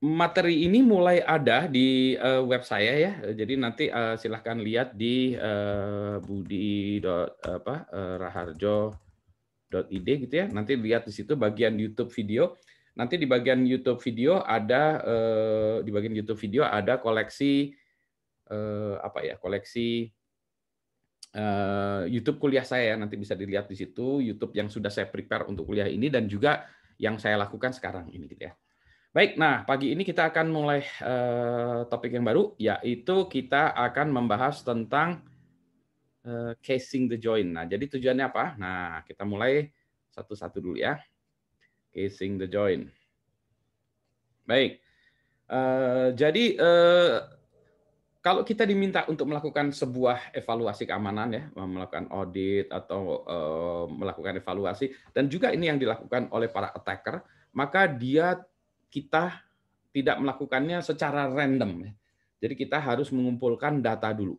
materi ini mulai ada di uh, web saya ya. Jadi nanti uh, silahkan lihat di uh, budi apa uh, .id gitu ya. Nanti lihat di situ bagian YouTube video. Nanti di bagian YouTube video ada uh, di bagian YouTube video ada koleksi uh, apa ya? Koleksi uh, YouTube kuliah saya ya. Nanti bisa dilihat di situ YouTube yang sudah saya prepare untuk kuliah ini dan juga yang saya lakukan sekarang ini gitu ya. Baik, nah pagi ini kita akan mulai uh, topik yang baru, yaitu kita akan membahas tentang uh, casing the join. Nah, jadi tujuannya apa? Nah, kita mulai satu-satu dulu ya. Casing the join. Baik, uh, jadi uh, kalau kita diminta untuk melakukan sebuah evaluasi keamanan ya, melakukan audit atau uh, melakukan evaluasi, dan juga ini yang dilakukan oleh para attacker, maka dia kita tidak melakukannya secara random. Ya. Jadi kita harus mengumpulkan data dulu.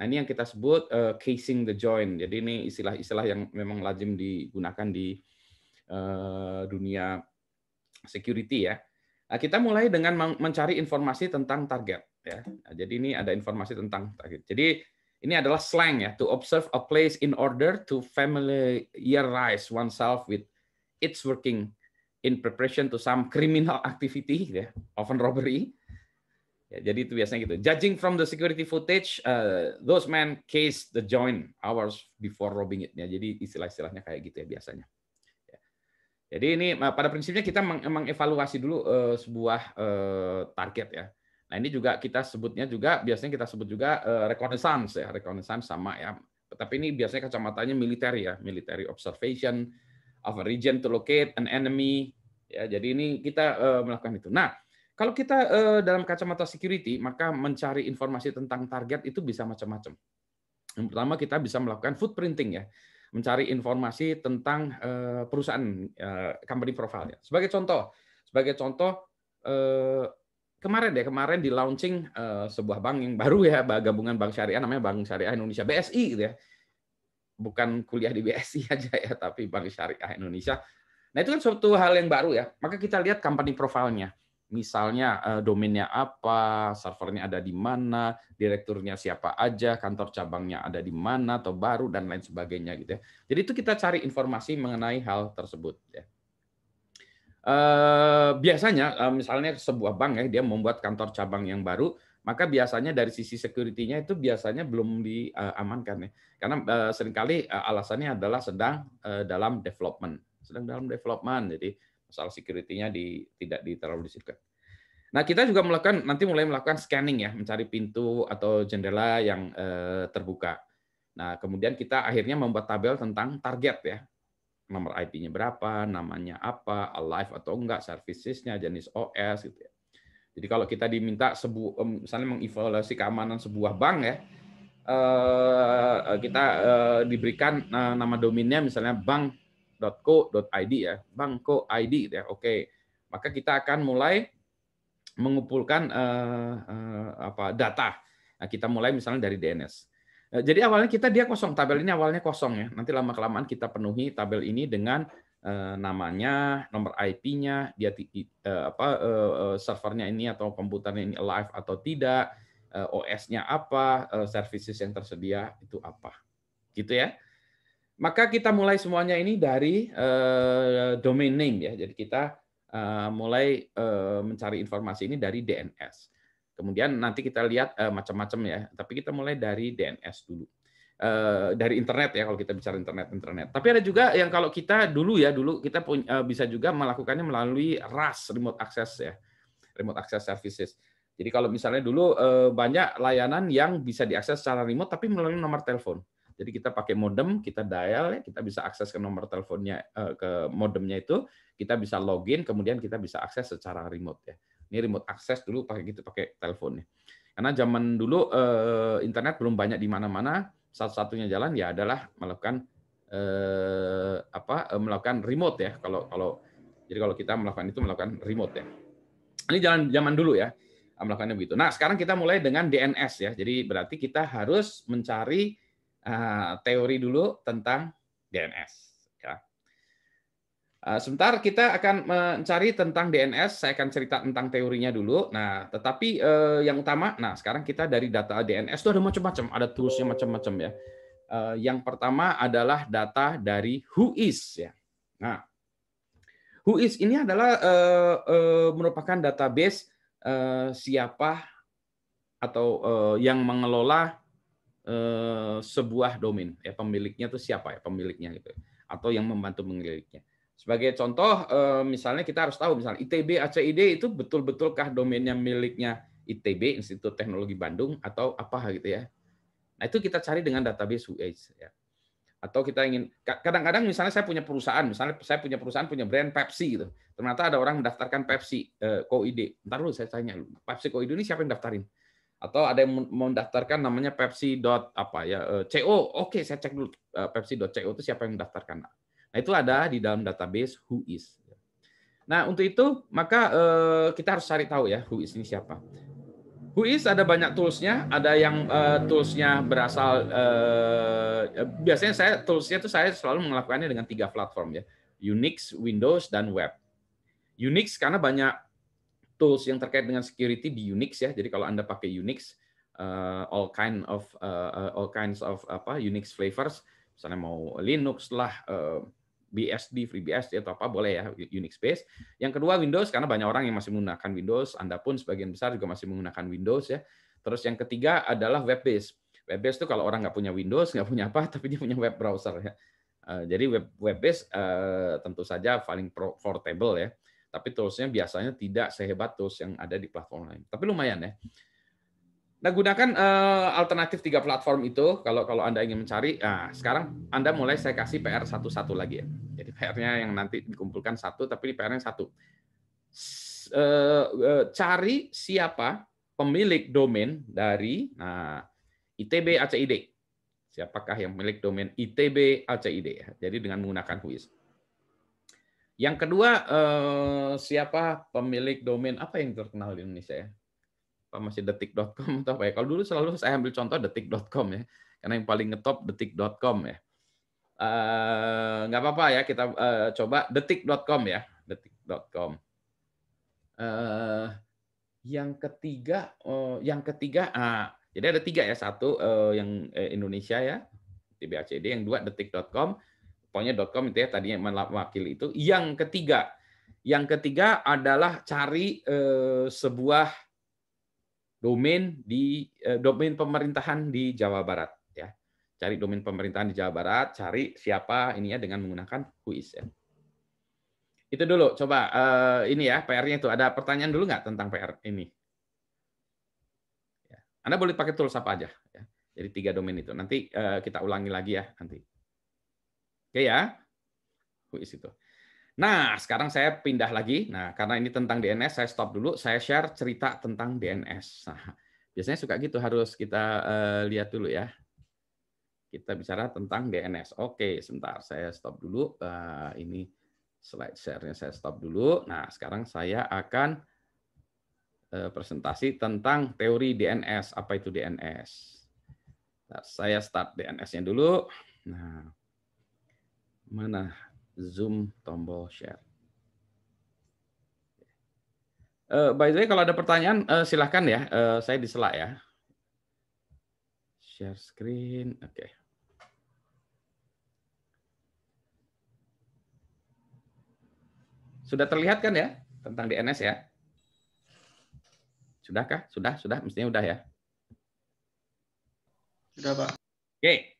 Nah ini yang kita sebut uh, casing the join. Jadi ini istilah-istilah yang memang lazim digunakan di uh, dunia security ya. Nah, kita mulai dengan mencari informasi tentang target ya. Nah, jadi ini ada informasi tentang target. Jadi ini adalah slang ya to observe a place in order to familiarize oneself with its working in preparation to some criminal activity, gitu yeah, often robbery. Ya, jadi itu biasanya gitu. Judging from the security footage, uh, those men case the joint hours before robbing it. Ya, jadi istilah-istilahnya kayak gitu ya biasanya. Ya. Jadi ini pada prinsipnya kita memang evaluasi dulu uh, sebuah uh, target ya. Nah ini juga kita sebutnya juga biasanya kita sebut juga uh, reconnaissance ya, reconnaissance sama ya. Tapi ini biasanya kacamatanya militer ya, military observation, of a region to locate an enemy. Ya, jadi ini kita uh, melakukan itu. Nah, kalau kita uh, dalam kacamata security, maka mencari informasi tentang target itu bisa macam-macam. Yang pertama kita bisa melakukan footprinting ya, mencari informasi tentang uh, perusahaan uh, company profile. Ya. Sebagai contoh, sebagai contoh uh, kemarin ya kemarin di launching uh, sebuah bank yang baru ya, gabungan bank syariah namanya Bank Syariah Indonesia BSI gitu ya bukan kuliah di BSI aja ya, tapi Bank Syariah Indonesia. Nah itu kan suatu hal yang baru ya. Maka kita lihat company profile-nya. Misalnya eh, domainnya apa, servernya ada di mana, direkturnya siapa aja, kantor cabangnya ada di mana atau baru dan lain sebagainya gitu ya. Jadi itu kita cari informasi mengenai hal tersebut ya. Eh, biasanya eh, misalnya sebuah bank ya dia membuat kantor cabang yang baru, maka biasanya dari sisi security-nya itu biasanya belum diamankan ya. Karena uh, seringkali eh, alasannya adalah sedang eh, dalam development, sedang dalam development. Jadi masalah security-nya di, tidak di terlalu disiplin. Nah, kita juga melakukan nanti mulai melakukan scanning ya, mencari pintu atau jendela yang terbuka. Nah, kemudian kita akhirnya membuat tabel tentang target ya. Nomor IP-nya berapa, namanya apa, alive atau enggak, servicesnya, jenis OS gitu ya. Jadi kalau kita diminta sebuah misalnya mengevaluasi keamanan sebuah bank ya, eh, kita eh, diberikan eh, nama domainnya misalnya bank.co.id ya, bank.co.id gitu ya, oke. Maka kita akan mulai mengumpulkan apa data. Nah, kita mulai misalnya dari DNS. Jadi awalnya kita dia kosong, tabel ini awalnya kosong ya. Nanti lama kelamaan kita penuhi tabel ini dengan Eh, namanya, nomor IP-nya, dia eh, apa eh, servernya ini atau komputernya ini live atau tidak, OS-nya apa, services yang tersedia itu apa. Gitu ya. Maka kita mulai semuanya ini dari domain name ya. Jadi kita mulai mencari informasi ini dari DNS. Kemudian nanti kita lihat macam-macam ya, tapi kita mulai dari DNS dulu. Eh, dari internet ya kalau kita bicara internet internet. Tapi ada juga yang kalau kita dulu ya dulu kita punya, eh, bisa juga melakukannya melalui RAS remote access ya remote access services. Jadi kalau misalnya dulu eh, banyak layanan yang bisa diakses secara remote tapi melalui nomor telepon. Jadi kita pakai modem, kita dial, ya, kita bisa akses ke nomor teleponnya, ke modemnya itu, kita bisa login, kemudian kita bisa akses secara remote ya. Ini remote akses dulu pakai gitu pakai teleponnya. Karena zaman dulu internet belum banyak di mana-mana, satu-satunya jalan ya adalah melakukan eh, apa eh, melakukan remote ya kalau kalau jadi kalau kita melakukan itu melakukan remote ya ini jalan zaman dulu ya melakukannya begitu nah sekarang kita mulai dengan DNS ya jadi berarti kita harus mencari eh, teori dulu tentang DNS Eh, sebentar kita akan mencari tentang DNS. Saya akan cerita tentang teorinya dulu. Nah, tetapi eh, yang utama, nah sekarang kita dari data DNS itu ada macam-macam, ada toolsnya macam-macam ya. Eh, yang pertama adalah data dari Whois ya. Nah, Whois ini adalah merupakan database siapa atau yang mengelola sebuah domain ya pemiliknya itu siapa ya pemiliknya gitu atau yang membantu mengelola sebagai contoh, eh, misalnya kita harus tahu, misalnya ITB ACID itu betul-betulkah domainnya miliknya ITB, Institut Teknologi Bandung, atau apa gitu ya. Nah itu kita cari dengan database UH Ya. Atau kita ingin, kadang-kadang misalnya saya punya perusahaan, misalnya saya punya perusahaan punya brand Pepsi gitu. Ternyata ada orang mendaftarkan Pepsi eh, ID. Ntar dulu saya tanya, Pepsi ID ini siapa yang daftarin? atau ada yang mendaftarkan namanya Pepsi dot apa ya eh, CO oke saya cek dulu eh, Pepsi dot CO itu siapa yang mendaftarkan Nah, itu ada di dalam database Who is. Nah, untuk itu maka uh, kita harus cari tahu ya Who is ini siapa. Who is ada banyak toolsnya, ada yang uh, toolsnya berasal uh, biasanya saya toolsnya itu saya selalu melakukannya dengan tiga platform ya, Unix, Windows, dan web. Unix karena banyak tools yang terkait dengan security di Unix ya, jadi kalau anda pakai Unix, uh, all kind of uh, all kinds of apa Unix flavors, misalnya mau Linux lah, BSD, FreeBSD atau apa boleh ya Unix space. Yang kedua Windows karena banyak orang yang masih menggunakan Windows, Anda pun sebagian besar juga masih menggunakan Windows ya. Terus yang ketiga adalah web based. Web based itu kalau orang nggak punya Windows, nggak punya apa, tapi dia punya web browser ya. Eh, jadi web web based eh, tentu saja paling portable ya. Tapi toolsnya biasanya tidak sehebat tools yang ada di platform lain. Tapi lumayan ya. Nah, gunakan uh, alternatif tiga platform itu kalau kalau Anda ingin mencari. Nah, sekarang Anda mulai saya kasih PR satu-satu lagi ya. Jadi PR-nya yang nanti dikumpulkan satu, tapi di PR-nya satu. uh, cari siapa pemilik domain dari nah, ITB ACID. Siapakah yang pemilik domain ITB ACID? Jadi dengan menggunakan WHOIS. Yang kedua, uh, siapa pemilik domain apa yang terkenal di Indonesia ya? apa masih detik.com atau apa ya. Kalau dulu selalu saya ambil contoh detik.com ya. Karena yang paling ngetop detik.com ya. Eh, nggak uh, apa-apa ya kita uh, coba detik.com ya, detik.com. Uh, eh, yang ketiga uh, yang ketiga uh, jadi ada tiga ya, satu uh, yang Indonesia ya, TBACD, yang dua detik.com, pokoknya .com itu ya tadinya mewakili itu. Yang ketiga, yang ketiga adalah cari uh, sebuah domain di eh, domain pemerintahan di Jawa Barat ya. Cari domain pemerintahan di Jawa Barat, cari siapa ini ya dengan menggunakan ya Itu dulu coba eh, ini ya PR-nya itu ada pertanyaan dulu nggak tentang PR ini? Ya. Anda boleh pakai tools apa aja ya. Jadi tiga domain itu. Nanti eh, kita ulangi lagi ya nanti. Oke ya. Whois itu. Nah, sekarang saya pindah lagi. Nah, karena ini tentang DNS, saya stop dulu. Saya share cerita tentang DNS. Nah, biasanya suka gitu harus kita uh, lihat dulu ya. Kita bicara tentang DNS. Oke, sebentar. Saya stop dulu. Uh, ini slide share-nya saya stop dulu. Nah, sekarang saya akan uh, presentasi tentang teori DNS. Apa itu DNS? Nah, saya start DNS-nya dulu. Nah, mana Zoom tombol share. Uh, by the way, kalau ada pertanyaan uh, silahkan ya, uh, saya disela ya. Share screen, oke. Okay. Sudah terlihat kan ya tentang DNS ya? Sudahkah? Sudah, sudah, mestinya sudah ya. Sudah, Pak. Oke. Okay.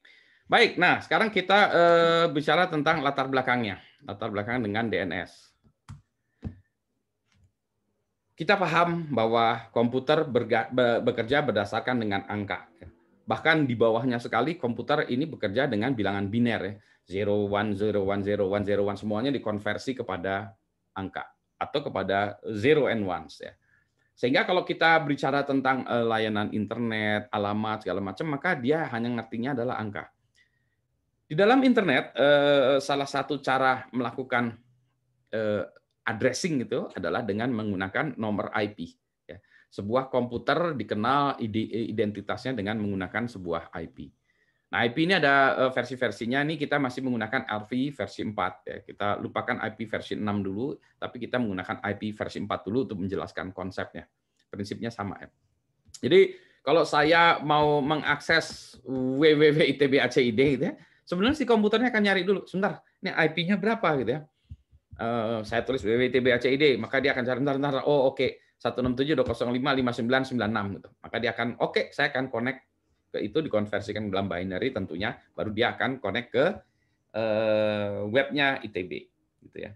Baik, nah sekarang kita uh, bicara tentang latar belakangnya, latar belakang dengan DNS. Kita paham bahwa komputer berga, be, bekerja berdasarkan dengan angka. Bahkan di bawahnya sekali komputer ini bekerja dengan bilangan biner ya. 0 1 0 1 0 1 0 semuanya dikonversi kepada angka atau kepada 0 and ones ya. Sehingga kalau kita berbicara tentang eh, layanan internet, alamat segala macam, maka dia hanya ngertinya adalah angka di dalam internet, eh, salah satu cara melakukan eh, addressing itu adalah dengan menggunakan nomor IP. Ya. Sebuah komputer dikenal identitasnya dengan menggunakan sebuah IP. Nah, IP ini ada eh, versi-versinya. Ini kita masih menggunakan RV versi 4. Ya. Kita lupakan IP versi 6 dulu, tapi kita menggunakan IP versi 4 dulu untuk menjelaskan konsepnya. Prinsipnya sama ya. Jadi, kalau saya mau mengakses www.itb.acid gitu ya, Sebenarnya si komputernya akan nyari dulu, sebentar, ini IP-nya berapa gitu ya. Uh, saya tulis BWTBACID, maka dia akan cari bentar, bentar, oh oke, satu enam tujuh dua lima lima sembilan sembilan enam, gitu. Maka dia akan, oke, okay, saya akan connect ke itu, dikonversikan dalam binary tentunya, baru dia akan connect ke uh, webnya ITB gitu ya.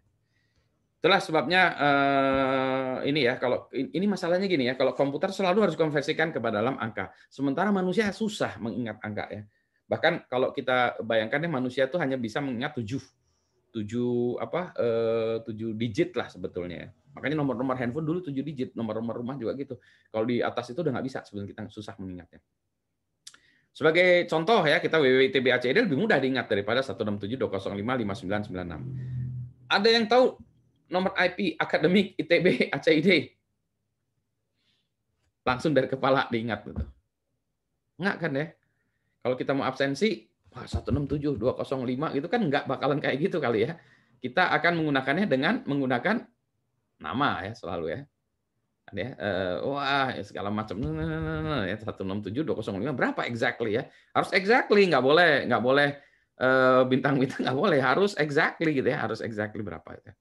Itulah sebabnya uh, ini ya kalau ini masalahnya gini ya kalau komputer selalu harus konversikan kepada dalam angka. Sementara manusia susah mengingat angka ya. Bahkan kalau kita bayangkan ya manusia itu hanya bisa mengingat tujuh tujuh apa eh, tujuh digit lah sebetulnya ya. makanya nomor-nomor handphone dulu tujuh digit nomor-nomor rumah juga gitu kalau di atas itu udah nggak bisa sebelum kita susah mengingatnya sebagai contoh ya kita ACD lebih mudah diingat daripada 167.205.5996 ada yang tahu nomor IP akademik ITB ACID langsung dari kepala diingat gitu nggak kan ya kalau kita mau absensi, wah 167, 205 gitu kan nggak bakalan kayak gitu kali ya. Kita akan menggunakannya dengan menggunakan nama ya selalu ya. Kan ya, uh, wah ya segala macam nah, nah, nah, ya 167 205 berapa exactly ya harus exactly nggak boleh nggak boleh eh, bintang-bintang nggak boleh harus exactly gitu ya harus exactly berapa ya.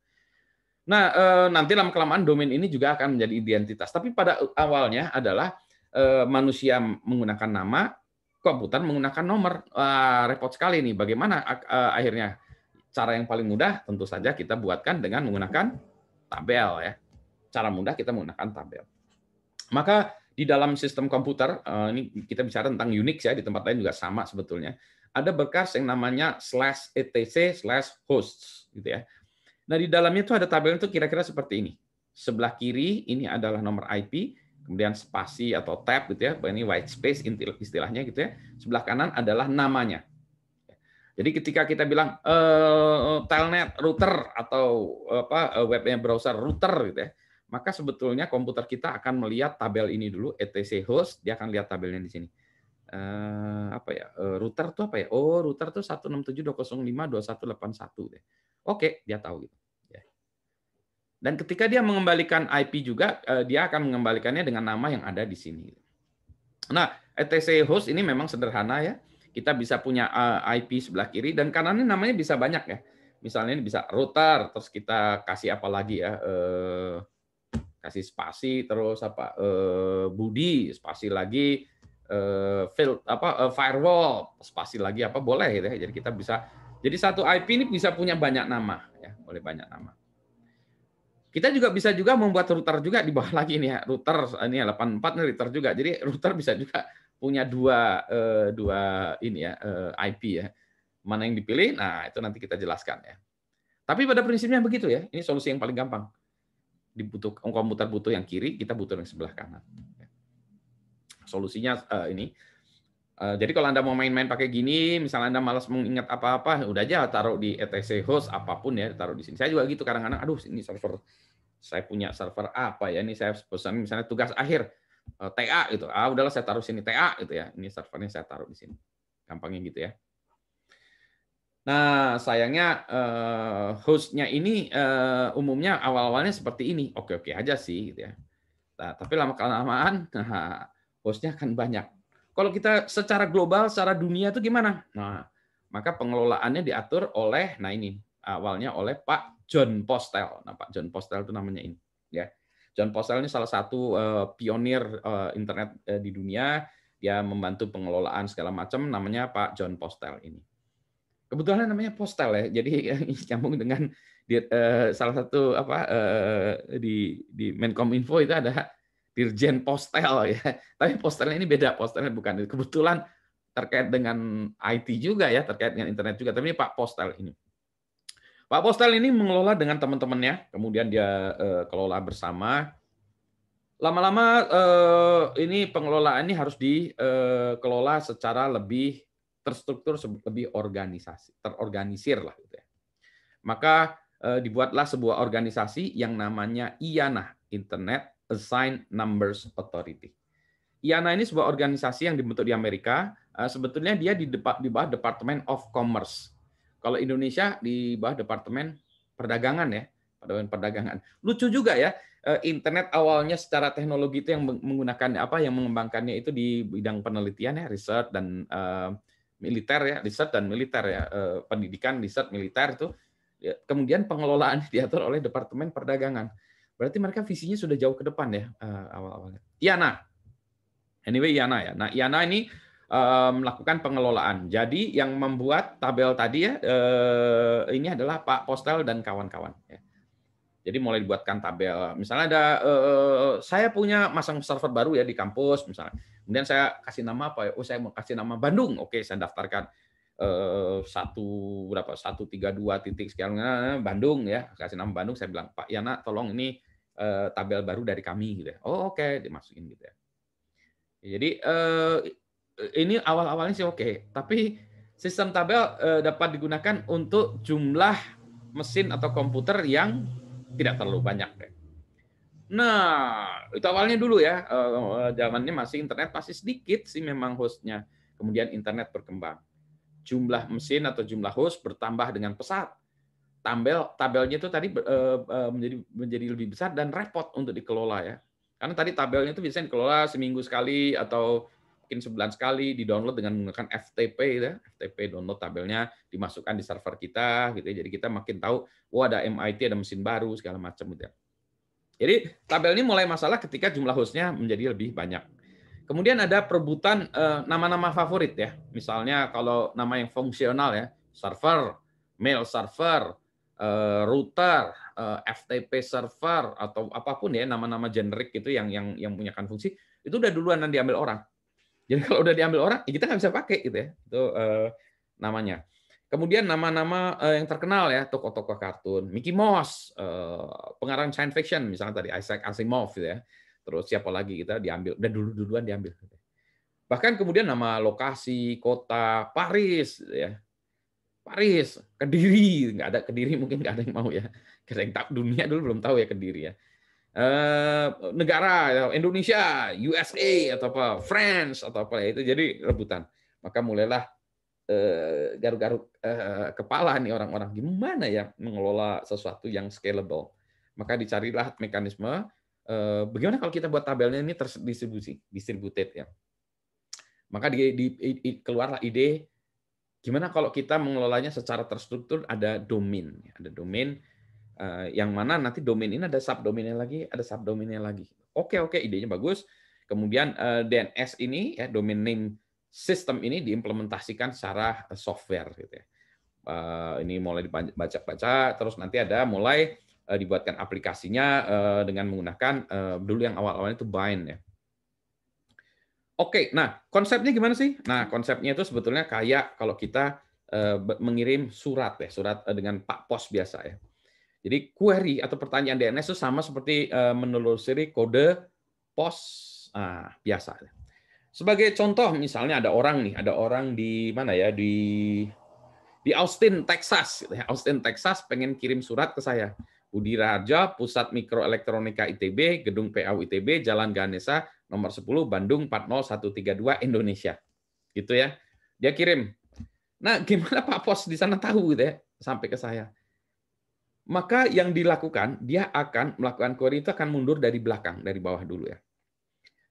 Nah eh, nanti lama kelamaan domain ini juga akan menjadi identitas tapi pada awalnya adalah manusia menggunakan nama komputer menggunakan nomor. Wah, repot sekali nih. Bagaimana eh, akhirnya? Cara yang paling mudah tentu saja kita buatkan dengan menggunakan tabel ya. Cara mudah kita menggunakan tabel. Maka di dalam sistem komputer eh, ini kita bicara tentang Unix ya di tempat lain juga sama sebetulnya. Ada berkas yang namanya slash etc slash hosts gitu ya. Nah di dalamnya itu ada tabel itu kira-kira seperti ini. Sebelah kiri ini adalah nomor IP, kemudian spasi atau tab gitu ya, ini white space istilahnya gitu ya. Sebelah kanan adalah namanya. Jadi ketika kita bilang e, telnet router atau apa eh, webnya browser router gitu ya, maka sebetulnya komputer kita akan melihat tabel ini dulu etc host, dia akan lihat tabelnya di sini. Eh, apa ya? Eh, router tuh apa ya? Oh, router tuh 167.205.2181 deh. Oke, dia tahu gitu. Dan ketika dia mengembalikan IP juga, eh, dia akan mengembalikannya dengan nama yang ada di sini. Nah, ETC host ini memang sederhana ya. Kita bisa punya eh, IP sebelah kiri dan kanannya namanya bisa banyak ya. Misalnya ini bisa router, terus kita kasih apa lagi ya? Eh, kasih spasi, terus apa? budi, spasi lagi, field apa? firewall, spasi lagi apa? Boleh gitu ya. Jadi kita bisa. Jadi satu IP ini bisa punya banyak nama ya, boleh banyak nama. Kita juga bisa juga membuat router juga di bawah lagi nih ya, router ini 84 ya, nih router juga. Jadi router bisa juga punya dua eh, dua ini ya eh, IP ya. Mana yang dipilih? Nah, itu nanti kita jelaskan ya. Tapi pada prinsipnya begitu ya. Ini solusi yang paling gampang. Dibutuh oh, komputer butuh yang kiri, kita butuh yang sebelah kanan. Solusinya eh, ini Eh, jadi kalau Anda mau main-main pakai gini, misalnya Anda malas mengingat apa-apa, udah aja taruh di etc host apapun ya, taruh di sini. Saya juga gitu kadang-kadang, aduh ini server saya punya server apa ya, ini saya pesan misalnya tugas akhir eh, TA itu, Ah udahlah saya taruh sini TA itu ya. Ini servernya saya taruh di sini. Gampangnya gitu ya. Nah, sayangnya eh, hostnya ini umumnya awal-awalnya seperti ini, oke-oke aja sih, gitu ya. Nah, tapi lama kelamaan, nah, hostnya akan banyak. Kalau kita secara global, secara dunia itu gimana? Nah, maka pengelolaannya diatur oleh, nah ini awalnya oleh Pak John Postel. Nah, Pak John Postel itu namanya ini, ya. John Postel ini salah satu uh, pionir uh, internet uh, di dunia. Dia membantu pengelolaan segala macam. Namanya Pak John Postel ini. Kebetulan namanya Postel ya. Jadi nyambung dengan di, uh, salah satu apa uh, di di Menkom Info itu ada Dirjen Postel ya. Tapi postelnya ini beda, postelnya bukan kebetulan terkait dengan IT juga ya, terkait dengan internet juga. Tapi ini Pak Postel ini. Pak Postel ini mengelola dengan teman-temannya, kemudian dia eh, kelola bersama. Lama-lama eh, ini pengelolaan ini harus dikelola eh, secara lebih terstruktur, lebih organisasi, terorganisir lah gitu ya. Maka eh, dibuatlah sebuah organisasi yang namanya IANA, Internet Assigned Numbers Authority. IANA ini sebuah organisasi yang dibentuk di Amerika. Eh, sebetulnya dia di, bawah Departemen of Commerce. Kalau Indonesia di bawah Departemen Perdagangan ya, Departemen Perdagangan. Lucu juga ya, eh, internet awalnya secara teknologi itu yang menggunakan apa, yang mengembangkannya itu di bidang penelitian ya, riset eh, ya, dan militer ya, riset dan militer ya, pendidikan, riset, militer itu. Ya, kemudian pengelolaan diatur oleh Departemen Perdagangan Berarti mereka visinya sudah jauh ke depan ya uh, eh, awal-awalnya. Iana. Anyway, Iana ya. Nah, Iana ini uh, melakukan pengelolaan. Jadi yang membuat tabel tadi ya uh, ini adalah Pak Postel dan kawan-kawan. Ya. Jadi mulai dibuatkan tabel. Misalnya ada uh, saya punya masang server baru ya di kampus misalnya. Kemudian saya kasih nama apa ya? Oh saya mau kasih nama Bandung. Oke, saya daftarkan Eh, satu berapa satu tiga dua titik sekian eh, Bandung ya kasih nama Bandung saya bilang Pak Yana tolong ini eh, tabel baru dari kami gitu ya. oh oke okay. dimasukin gitu ya jadi ini awal awalnya sih oke okay. tapi sistem tabel dapat digunakan untuk jumlah mesin atau komputer yang tidak terlalu banyak deh. Ya. Nah, itu awalnya dulu ya. Zamannya masih internet masih sedikit sih memang hostnya. Kemudian internet berkembang jumlah mesin atau jumlah host bertambah dengan pesat. Tabel tabelnya itu tadi eh, eh, menjadi menjadi lebih besar dan repot untuk dikelola ya. Karena tadi tabelnya itu biasanya dikelola seminggu sekali atau mungkin sebulan sekali di-download dengan menggunakan FTP gitu ya. FTP download tabelnya dimasukkan di server kita gitu ya. Jadi kita makin tahu oh ada MIT ada mesin baru segala macam gitu ya. Jadi tabel ini mulai masalah ketika jumlah hostnya menjadi lebih banyak. Kemudian ada perebutan eh, nama-nama e, favorit ya. Misalnya kalau nama yang fungsional ya, server, mail server, eh, router, eh, FTP server atau apapun ya nama-nama generik gitu yang yang yang punya kan fungsi itu udah duluan nanti diambil orang. Jadi kalau udah diambil orang, ya kita nggak bisa pakai gitu ya. Itu eh, namanya. Kemudian nama-nama eh, yang terkenal ya, tokoh-tokoh kartun, Mickey Mouse, eh, pengarang science fiction misalnya tadi Isaac Asimov gitu ya terus siapa lagi kita diambil dan dulu duluan diambil bahkan kemudian nama lokasi kota Paris ya Paris kediri nggak ada kediri mungkin nggak ada yang mau ya ada yang tak dunia dulu belum tahu ya kediri ya eh, negara ya, Indonesia USA atau apa France atau apa ya itu jadi rebutan maka mulailah eh, garuk-garuk eh, kepala nih orang-orang gimana ya mengelola sesuatu yang scalable maka dicarilah mekanisme Eh, bagaimana kalau kita buat tabelnya ini terdistribusi, distributed ya. Maka di, di, di, keluarlah ide gimana kalau kita mengelolanya secara terstruktur ada domain, ada domain eh, yang mana nanti domain ini ada subdomainnya lagi, ada subdomainnya lagi. Oke oke idenya bagus. Kemudian eh, DNS ini ya domain name system ini diimplementasikan secara software gitu ya. Ini mulai dibaca-baca terus nanti ada mulai Eh, dibuatkan aplikasinya eh, dengan menggunakan eh, dulu yang awal-awalnya itu bind ya. Oke, nah konsepnya gimana sih? Nah konsepnya itu sebetulnya kayak kalau kita mengirim surat ya, surat dengan pak pos biasa ya. Jadi query atau pertanyaan DNS itu sama seperti menelusuri kode pos nah, biasa. Ya. Sebagai contoh misalnya ada orang nih, ada orang di mana ya di di Austin Texas, gitu ya. Austin Texas pengen kirim surat ke saya. Budi Raharjo, Pusat Mikroelektronika ITB, Gedung PAU ITB, Jalan Ganesa, nomor 10, Bandung 40132, Indonesia. Gitu ya. Dia kirim. Nah, gimana Pak Pos di sana tahu gitu ya, sampai ke saya. Maka yang dilakukan, dia akan melakukan query itu akan mundur dari belakang, dari bawah dulu ya.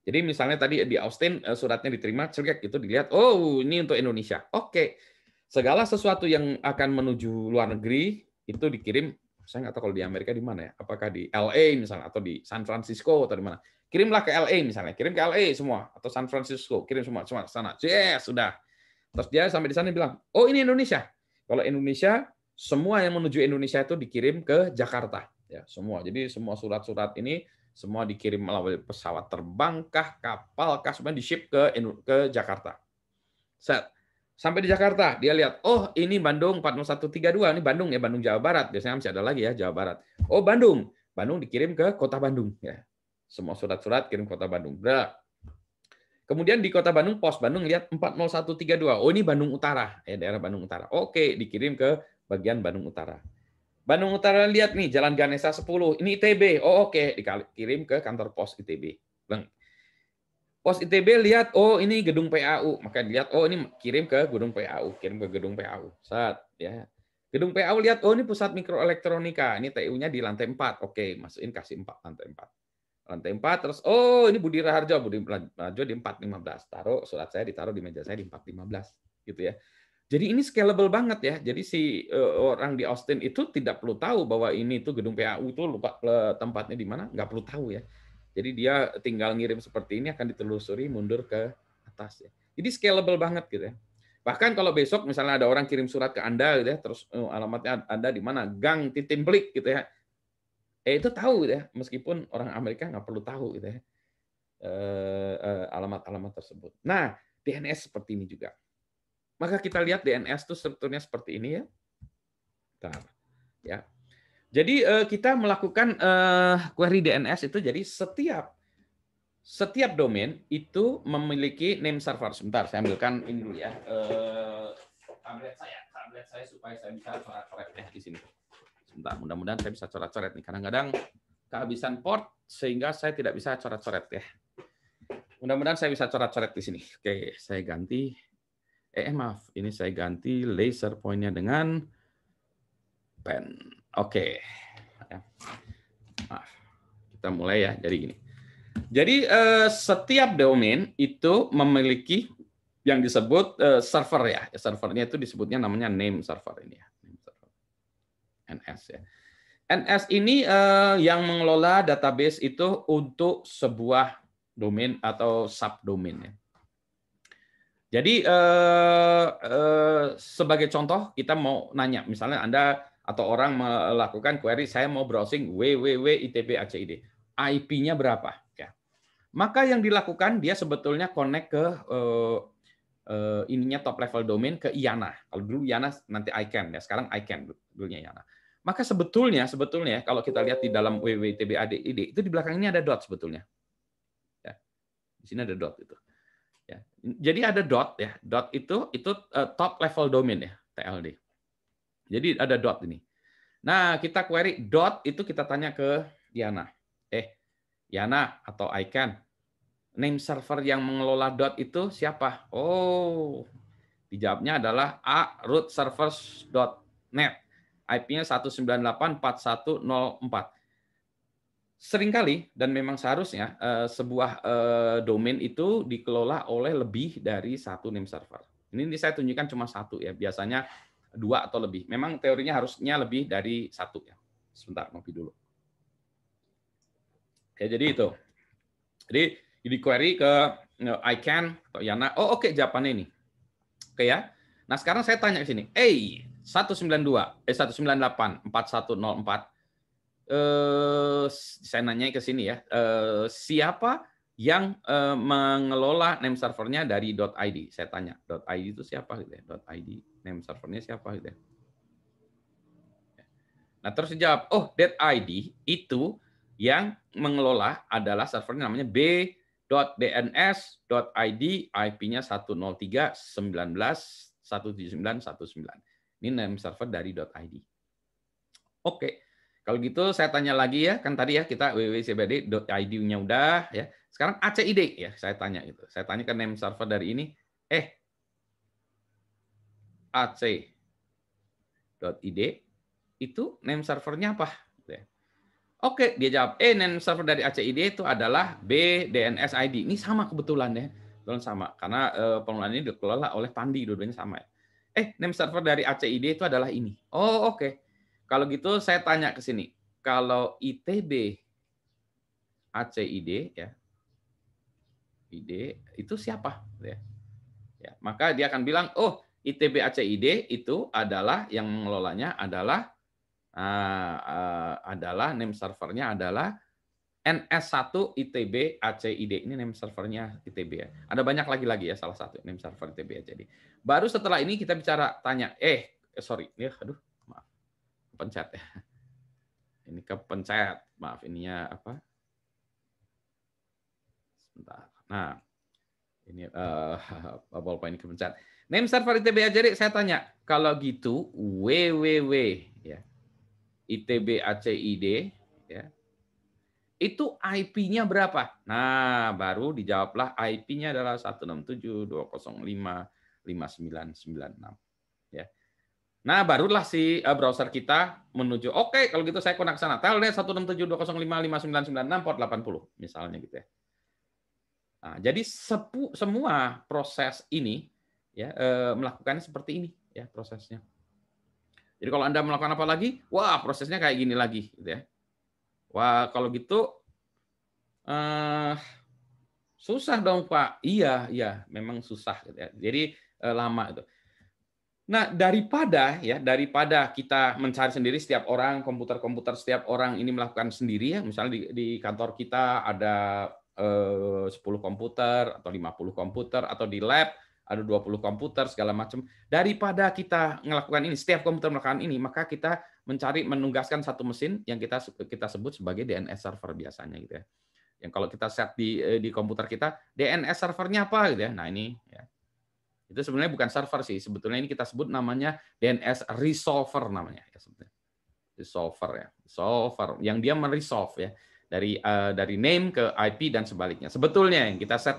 Jadi misalnya tadi di Austin eh, suratnya diterima, cerget gitu dilihat, oh ini untuk Indonesia. Oke, segala sesuatu yang akan menuju luar negeri itu dikirim saya nggak tahu kalau di Amerika di mana ya, apakah di LA misalnya atau di San Francisco atau di mana. Kirimlah ke LA misalnya, kirim ke LA semua atau San Francisco, kirim semua semua sana. Yes, sudah. Terus dia sampai di sana bilang, "Oh, ini Indonesia." Kalau Indonesia, semua yang menuju Indonesia itu dikirim ke Jakarta, ya, semua. Jadi semua surat-surat ini semua dikirim melalui pesawat terbang kapal kah, semua di ship ke ke Jakarta. Set. Sampai di Jakarta, dia lihat, oh ini Bandung 40132, ini Bandung ya, Bandung Jawa Barat. Biasanya masih ada lagi ya, Jawa Barat. Oh Bandung, Bandung dikirim ke kota Bandung. ya Semua surat-surat kirim ke kota Bandung. Udah. Kemudian di kota Bandung, pos Bandung lihat 40132. Oh ini Bandung Utara, ya daerah Bandung Utara. Oke, dikirim ke bagian Bandung Utara. Bandung Utara lihat nih Jalan Ganesa 10. Ini ITB. Oh oke, dikirim ke kantor pos ITB. Leng pos ITB lihat oh ini gedung PAU maka lihat oh ini kirim ke gedung PAU kirim ke gedung PAU saat ya gedung PAU lihat oh ini pusat mikroelektronika ini TU-nya di lantai 4 oke masukin kasih 4 lantai 4 lantai 4 terus oh ini Budi Raharjo Budi Raharjo di empat lima belas, taruh surat saya ditaruh di meja saya di empat lima belas, gitu ya jadi ini scalable banget ya jadi si eh, orang di Austin itu tidak perlu tahu bahwa ini tuh gedung PAU itu lupa eh, tempatnya di mana nggak perlu tahu ya jadi dia tinggal ngirim seperti ini akan ditelusuri mundur ke atas. Ya. Jadi scalable banget gitu ya. Bahkan kalau besok misalnya ada orang kirim surat ke Anda gitu ya, terus oh, alamatnya Anda di mana? Gang Titimplik gitu ya. Eh itu tahu gitu ya, meskipun orang Amerika nggak perlu tahu gitu ya. Eh, eh, alamat-alamat tersebut. Nah, DNS seperti ini juga. Maka kita lihat DNS itu strukturnya seperti ini ya. Bentar. Ya, jadi eh, kita melakukan eh, query DNS itu jadi setiap setiap domain itu memiliki name server. Sebentar, saya ambilkan ini dulu ya. Eh, tablet saya, tablet saya supaya saya bisa coret-coret eh, di sini. Sebentar, mudah-mudahan saya bisa coret-coret nih. Kadang-kadang kehabisan port sehingga saya tidak bisa coret-coret ya. Mudah-mudahan saya bisa coret-coret di sini. Oke, saya ganti. Eh, eh maaf, ini saya ganti laser pointnya dengan pen. Oke. Okay. Ya. Maaf. Kita mulai ya Jadi gini. Jadi eh, setiap domain itu memiliki yang disebut eh, server ya. Servernya itu disebutnya namanya name server ini ya. NS ya. NS ini eh, yang mengelola database itu untuk sebuah domain atau subdomain ya. Jadi sebagai contoh kita mau nanya, misalnya Anda atau orang melakukan query saya mau browsing www IP-nya berapa ya maka yang dilakukan dia sebetulnya connect ke uh, uh, ininya top level domain ke IANA kalau dulu IANA nanti ICANN ya sekarang ICANN dulunya IANA maka sebetulnya sebetulnya ya, kalau kita lihat di dalam www.itb.ac.id itu di belakang ini ada dot sebetulnya ya, di sini ada dot itu ya jadi ada dot ya dot itu itu eh, top level domain ya TLD jadi ada dot ini. Nah, kita query dot itu kita tanya ke Yana. Eh, Yana atau ICAN, Name server yang mengelola dot itu siapa? Oh, dijawabnya adalah a root servers.net. IP-nya 198.4104. Seringkali dan memang seharusnya eh, sebuah eh, domain itu dikelola oleh lebih dari satu name server. Ini saya tunjukkan cuma satu ya. Biasanya dua atau lebih. Memang teorinya harusnya lebih dari satu ya. Sebentar, ngopi dulu. Oke, jadi itu. Jadi di query ke I can atau Yana. Oh, oke okay, jawabannya ini. Oke okay, ya. Nah, sekarang saya tanya ke sini. Eh, 192 eh 198 4104. Eh saya nanya ke sini ya. Eh siapa yang uh, mengelola name servernya dari .id. Saya tanya, .id itu siapa gitu ya? .id name servernya siapa gitu ya? Nah, terus jawab, "Oh, ID itu yang mengelola adalah servernya namanya b. b.dns.id IP-nya 103.19.179.19. Ini name server dari .id. Oke. Kalau gitu saya tanya lagi ya, kan tadi ya kita www.cbd.id-nya udah ya sekarang ACID ya, saya tanya gitu. Saya tanya ke name server dari ini, eh ac.id itu name servernya apa? Gitu ya. Oke, dia jawab, eh name server dari ACID itu adalah b BDNSID. Ini sama kebetulan ya. Kebetulan sama. Karena eh, pengelolaannya pengelolaan ini dikelola oleh Pandi, dua-duanya sama ya. Eh, name server dari ACID itu adalah ini. Oh, oke. Okay. Kalau gitu saya tanya ke sini. Kalau ITB ACID ya, IDE itu siapa ya. ya maka dia akan bilang oh ITB ACID itu adalah yang mengelolanya adalah uh, uh, adalah name servernya adalah NS1 ITB ACID. Ini name servernya ITB ya. Ada banyak lagi lagi ya salah satu name server ITB ACID. Baru setelah ini kita bicara tanya, eh sorry, ya aduh maaf. pencet ya. Ini kepencet. Maaf ininya apa? Sebentar. Nah, ini eh, uh, ballpoint ini kepencet. Name server ITB Ajari saya tanya, kalau gitu www ya. ITB ACID ya. Itu IP-nya berapa? Nah, baru dijawablah IP-nya adalah 167.205.5996 ya. Nah, barulah si eh, browser kita menuju oke okay, kalau gitu saya konek sana. Telnet 167.205.5996 port 80 misalnya gitu ya. Nah, jadi sepu, semua proses ini ya e, melakukannya seperti ini ya prosesnya. Jadi kalau Anda melakukan apa lagi, wah prosesnya kayak gini lagi gitu ya. Wah, kalau gitu eh susah dong, Pak. Iya, iya, memang susah gitu ya. Jadi e, lama itu. Nah, daripada ya, daripada kita mencari sendiri setiap orang komputer-komputer setiap orang ini melakukan sendiri ya, misalnya di, di kantor kita ada 10 eh, komputer atau 50 komputer atau di lab ada 20 komputer segala macam. Daripada kita melakukan ini, setiap komputer melakukan ini, maka kita mencari menunggaskan satu mesin yang kita kita sebut sebagai DNS server biasanya gitu ya. Yang kalau kita set di eh, di komputer kita, DNS servernya apa gitu ya. Nah, ini ya. Itu sebenarnya bukan server sih, sebetulnya ini kita sebut namanya DNS resolver namanya ya sebetulnya. Resolver ya. Resolver yang dia meresolve ya dari uh, dari name ke IP dan sebaliknya. Sebetulnya yang kita set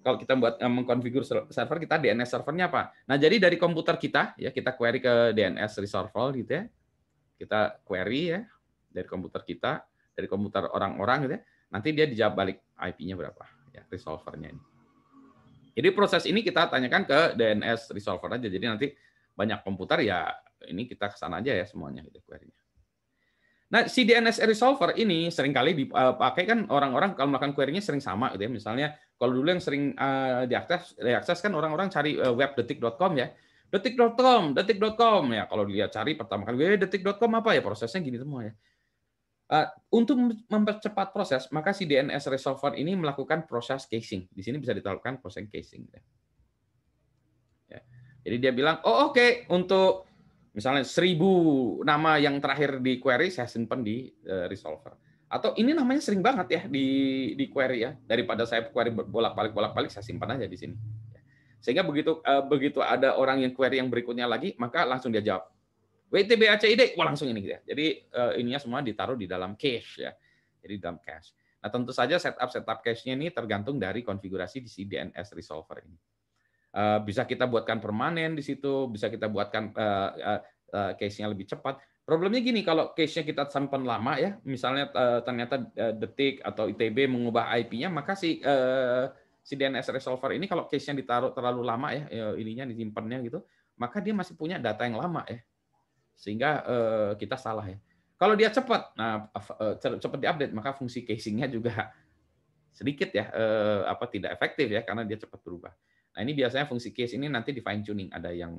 kalau kita buat uh, eh, mengkonfigur server kita DNS servernya apa? Nah, jadi dari komputer kita ya kita query ke DNS resolver gitu ya. Kita query ya dari komputer kita, dari komputer orang-orang gitu ya. Nanti dia dijawab balik IP-nya berapa ya resolvernya ini. Jadi proses ini kita tanyakan ke DNS resolver aja. Jadi nanti banyak komputer ya ini kita kesana aja ya semuanya gitu query-nya. Nah, si DNS resolver ini seringkali dipakai eh, kan orang-orang kalau melakukan query-nya sering sama gitu ya. Misalnya kalau dulu yang sering uh, diakses diakses kan orang-orang cari uh, web detik.com ya. detik.com, detik.com ya. Kalau dilihat cari pertama kali detik.com apa ya prosesnya gini semua ya. Uh, untuk mempercepat proses, maka si DNS resolver ini melakukan proses casing. Di sini bisa ditaruhkan proses casing. ya. Jadi dia bilang, oh oke okay, untuk Misalnya seribu nama yang terakhir di query saya simpan di eh, resolver. Atau ini namanya sering banget ya di di query ya. Daripada saya query bolak-balik bolak-balik saya simpan aja di sini. Sehingga begitu eh, begitu ada orang yang query yang berikutnya lagi, maka langsung dia jawab. WTBACID, wah langsung ini gitu ya. Jadi eh, ininya semua ditaruh di dalam cache ya. Jadi dalam cache. Nah, tentu saja setup setup cache-nya ini tergantung dari konfigurasi di si DNS resolver ini. Eh, bisa kita buatkan permanen di situ, bisa kita buatkan eh, eh, case-nya lebih cepat. Problemnya gini, kalau case-nya kita sampan lama ya, misalnya ternyata detik atau ITB mengubah IP-nya, maka si si DNS resolver ini kalau case-nya ditaruh terlalu lama ya, ya, ininya disimpannya gitu, maka dia masih punya data yang lama ya, sehingga kita salah ya. Kalau dia cepat, nah cepat diupdate, maka fungsi casingnya juga sedikit ya, apa tidak efektif ya, karena dia cepat berubah. Nah ini biasanya fungsi case ini nanti di fine tuning ada yang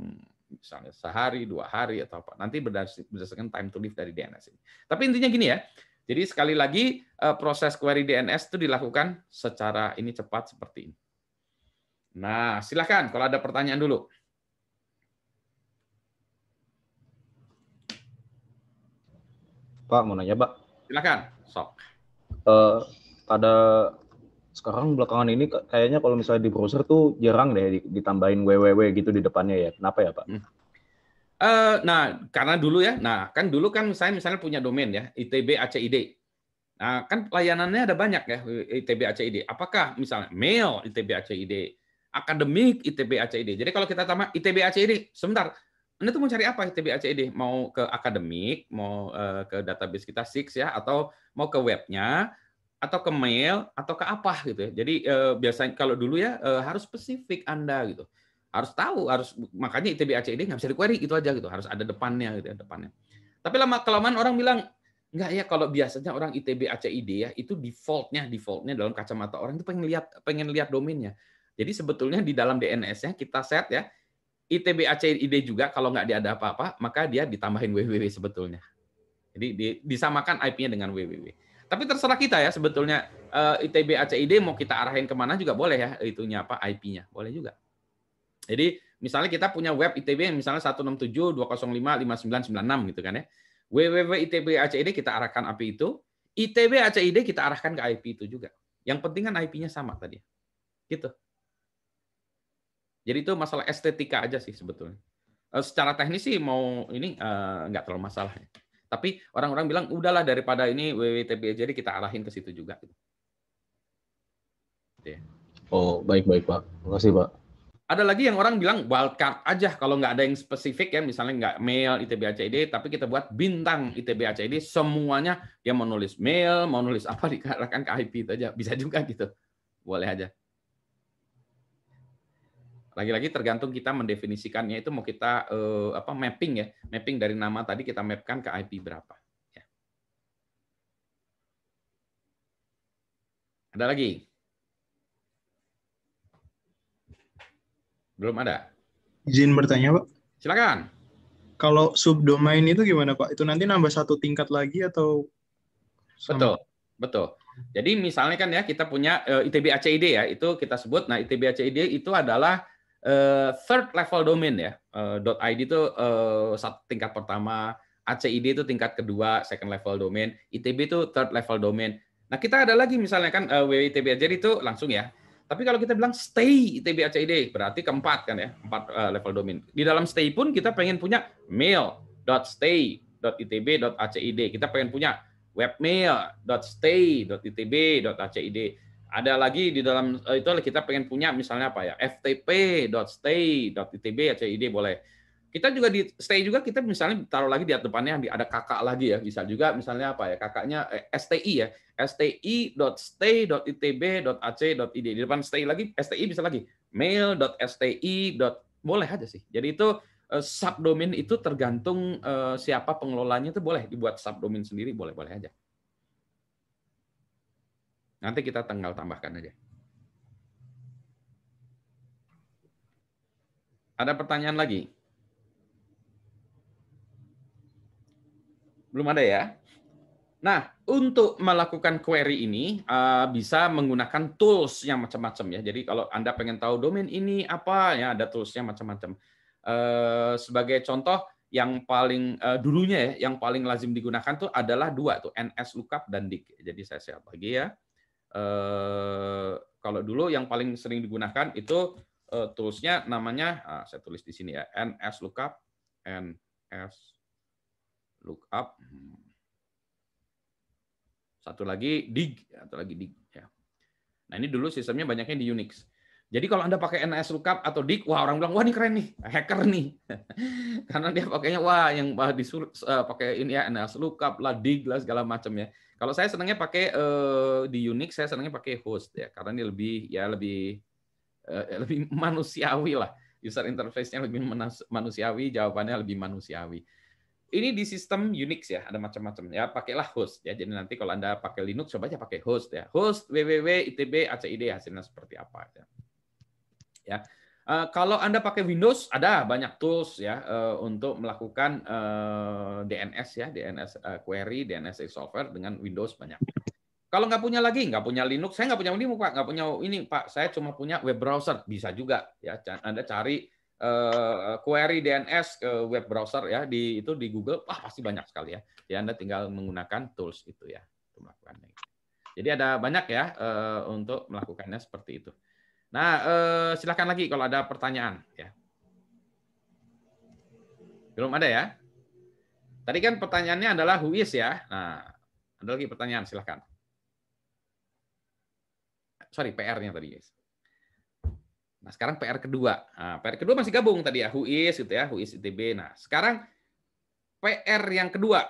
misalnya sehari, dua hari atau apa. Nanti berdasarkan time to live dari DNS ini. Tapi intinya gini ya. Jadi sekali lagi eh, proses query DNS itu dilakukan secara ini cepat seperti ini. Nah, silahkan kalau ada pertanyaan dulu. Pak, mau nanya, Pak. Silakan, sok. Uh, eh, pada sekarang belakangan ini kayaknya kalau misalnya di browser tuh jarang deh ditambahin www gitu di depannya ya. Kenapa ya Pak? Hmm. Uh, nah karena dulu ya, nah kan dulu kan saya misalnya punya domain ya itb acid. Nah kan layanannya ada banyak ya itb acid. Apakah misalnya mail itb acid, akademik itb acid. Jadi kalau kita tambah itb acid, sebentar. Anda tuh mau cari apa ITB ACID? Mau ke akademik, mau uh, ke database kita Six ya, atau mau ke webnya, atau ke mail atau ke apa gitu ya. Jadi eh, biasanya kalau dulu ya eh, harus spesifik Anda gitu. Harus tahu, harus makanya ITB ACD nggak bisa di-query itu aja gitu. Harus ada depannya gitu ya, depannya. Tapi lama kelamaan orang bilang enggak ya kalau biasanya orang ITB ACID ya itu defaultnya defaultnya dalam kacamata orang itu pengen lihat pengen lihat domainnya. Jadi sebetulnya di dalam DNS-nya kita set ya ITB ACID juga kalau nggak ada apa-apa maka dia ditambahin www sebetulnya. Jadi disamakan IP-nya dengan www. Tapi terserah kita ya sebetulnya uh, eh, ITB ACID mau kita arahin kemana juga boleh ya itunya apa IP-nya boleh juga. Jadi misalnya kita punya web ITB yang misalnya 167.205.5996 gitu kan ya. www ITB ACID kita arahkan IP itu, ITB ACID kita arahkan ke IP itu juga. Yang penting kan IP-nya sama tadi. Gitu. Jadi itu masalah estetika aja sih sebetulnya. Eh, secara teknis sih mau ini uh, nggak terlalu masalah. Ya. Tapi orang-orang bilang udahlah daripada ini WWTB jadi kita arahin ke situ juga. Gitu. Gitu ya. Oh baik baik pak, terima kasih pak. Ada lagi yang orang bilang wildcard aja kalau nggak ada yang spesifik ya, misalnya nggak mail ITB ACID, tapi kita buat bintang ITB ACID semuanya dia mau nulis mail, mau nulis apa diarahkan ke IP itu aja bisa juga gitu, boleh aja lagi-lagi tergantung kita mendefinisikannya itu mau kita uh, apa mapping ya mapping dari nama tadi kita mapkan ke IP berapa ya. ada lagi belum ada izin bertanya pak silakan kalau subdomain itu gimana pak itu nanti nambah satu tingkat lagi atau sama? betul betul jadi misalnya kan ya kita punya uh, eh, ITB ACID ya itu kita sebut nah ITB ACID itu adalah Uh, third level domain ya. Uh, .id itu uh, tingkat pertama, ACID itu tingkat kedua, second level domain, ITB itu third level domain. Nah, kita ada lagi misalnya kan uh, eh, WITB jadi itu langsung ya. Tapi kalau kita bilang stay ITB ACID berarti keempat kan ya, empat uh, level domain. Di dalam stay pun kita pengen punya mail.stay.itb.acid. Kita pengen punya webmail.stay.itb.acid ada lagi di dalam eh, itu kita pengen punya misalnya apa ya, ya CID boleh kita juga di stay juga kita misalnya taruh lagi di depannya ada kakak lagi ya bisa juga misalnya apa ya kakaknya eh, STI ya sti.stay.itb.ac.id di depan stay lagi STI bisa lagi mail.sti. boleh aja sih jadi itu eh, subdomain itu tergantung eh, siapa pengelolanya itu boleh dibuat subdomain sendiri boleh boleh aja Nanti kita tanggal tambahkan aja. Ada pertanyaan lagi? Belum ada ya? Nah, untuk melakukan query ini eh, bisa menggunakan tools yang macam-macam ya. Jadi kalau Anda pengen tahu domain ini apa, ya ada toolsnya macam-macam. Eh, sebagai contoh, yang paling eh, dulunya ya, yang paling lazim digunakan tuh adalah dua tuh, NS lookup dan Dig. Jadi saya siap lagi ya. Eh, kalau dulu yang paling sering digunakan itu uh, toolsnya namanya ah, saya tulis di sini ya NS lookup NS lookup satu lagi dig satu lagi dig ya nah ini dulu sistemnya banyaknya di Unix jadi kalau Anda pakai NS lookup atau dig, wah orang bilang, wah ini keren nih, hacker nih. Karena dia pakainya, wah yang disuruh uh, pakai ini ya, NS lookup lah, dig lah, segala macam ya. Kalau saya senangnya pakai uh, di Unix, saya senangnya pakai host ya, karena ini lebih ya lebih uh, lebih manusiawi lah. User interface-nya lebih manusiawi, jawabannya lebih manusiawi. Ini di sistem Unix ya, ada macam-macam ya. Pakailah host ya. Jadi nanti kalau anda pakai Linux, coba aja pakai host ya. Host www itb hasilnya seperti apa ya. Ya, Eh, kalau Anda pakai Windows, ada banyak tools ya eh, untuk melakukan eh, DNS ya, DNS query, DNS resolver dengan Windows banyak. Kalau nggak punya lagi, nggak punya Linux, saya nggak punya Linux Pak, nggak punya ini Pak, saya cuma punya web browser, bisa juga ya. Anda cari query DNS ke web browser ya di itu di Google, wah pasti banyak sekali ya. Jadi Anda tinggal menggunakan tools itu ya untuk melakukannya. Jadi ada banyak ya untuk melakukannya seperti itu. Nah, eh, silahkan lagi kalau ada pertanyaan. Ya. Belum ada ya? Tadi kan pertanyaannya adalah who is ya. Nah, ada lagi pertanyaan, silahkan. Sorry, PR-nya tadi guys. Nah, sekarang PR kedua. Nah, PR kedua masih gabung tadi ya, who is gitu ya, who is ITB. Nah, sekarang PR yang kedua,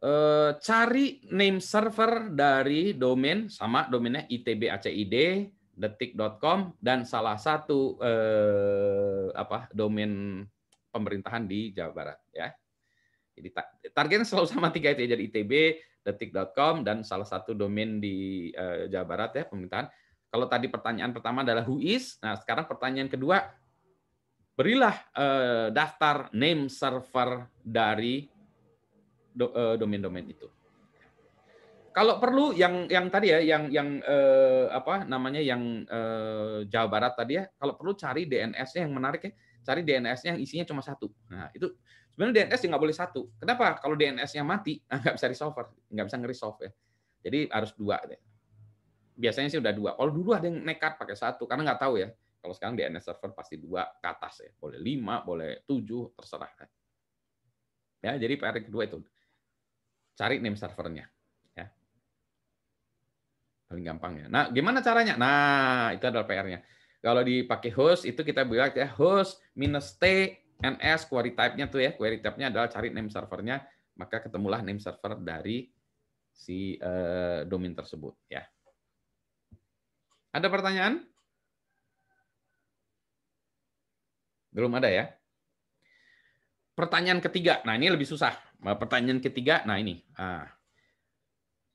Eh, cari name server dari domain sama domainnya itbacid detik.com dan salah satu eh, apa domain pemerintahan di Jawa Barat ya. Jadi targetnya selalu sama tiga itu ya. Jadi ITB, detik.com dan salah satu domain di eh, Jawa Barat ya pemerintahan. Kalau tadi pertanyaan pertama adalah who is, nah sekarang pertanyaan kedua berilah eh, daftar name server dari Eh, domain-domain itu. Kalau perlu yang yang tadi ya yang yang eh, apa namanya yang eh, Jawa Barat tadi ya, kalau perlu cari DNS-nya yang menarik ya, cari DNS-nya yang isinya cuma satu. Nah, itu sebenarnya DNS ya nggak boleh satu. Kenapa? Kalau DNS-nya mati, nggak bisa resolver, nggak bisa ngeresolve ya. Jadi harus dua Biasanya sih udah dua. Kalau dulu ada yang nekat pakai satu karena nggak tahu ya. Kalau sekarang DNS server pasti dua ke atas ya. Boleh lima, boleh tujuh, terserah. Kan. Ya, jadi PR kedua itu Cari name servernya. Ya. Paling ya Nah, gimana caranya? Nah, itu adalah PR-nya. Kalau dipakai host, itu kita bilang ya host minus T NS query type-nya tuh ya. Query type-nya adalah cari name servernya. Maka ketemulah name server dari si uh, domain tersebut. ya. Ada pertanyaan? Belum ada ya? Pertanyaan ketiga. Nah, ini lebih susah. Eh, pertanyaan ketiga, nah ini. Ah.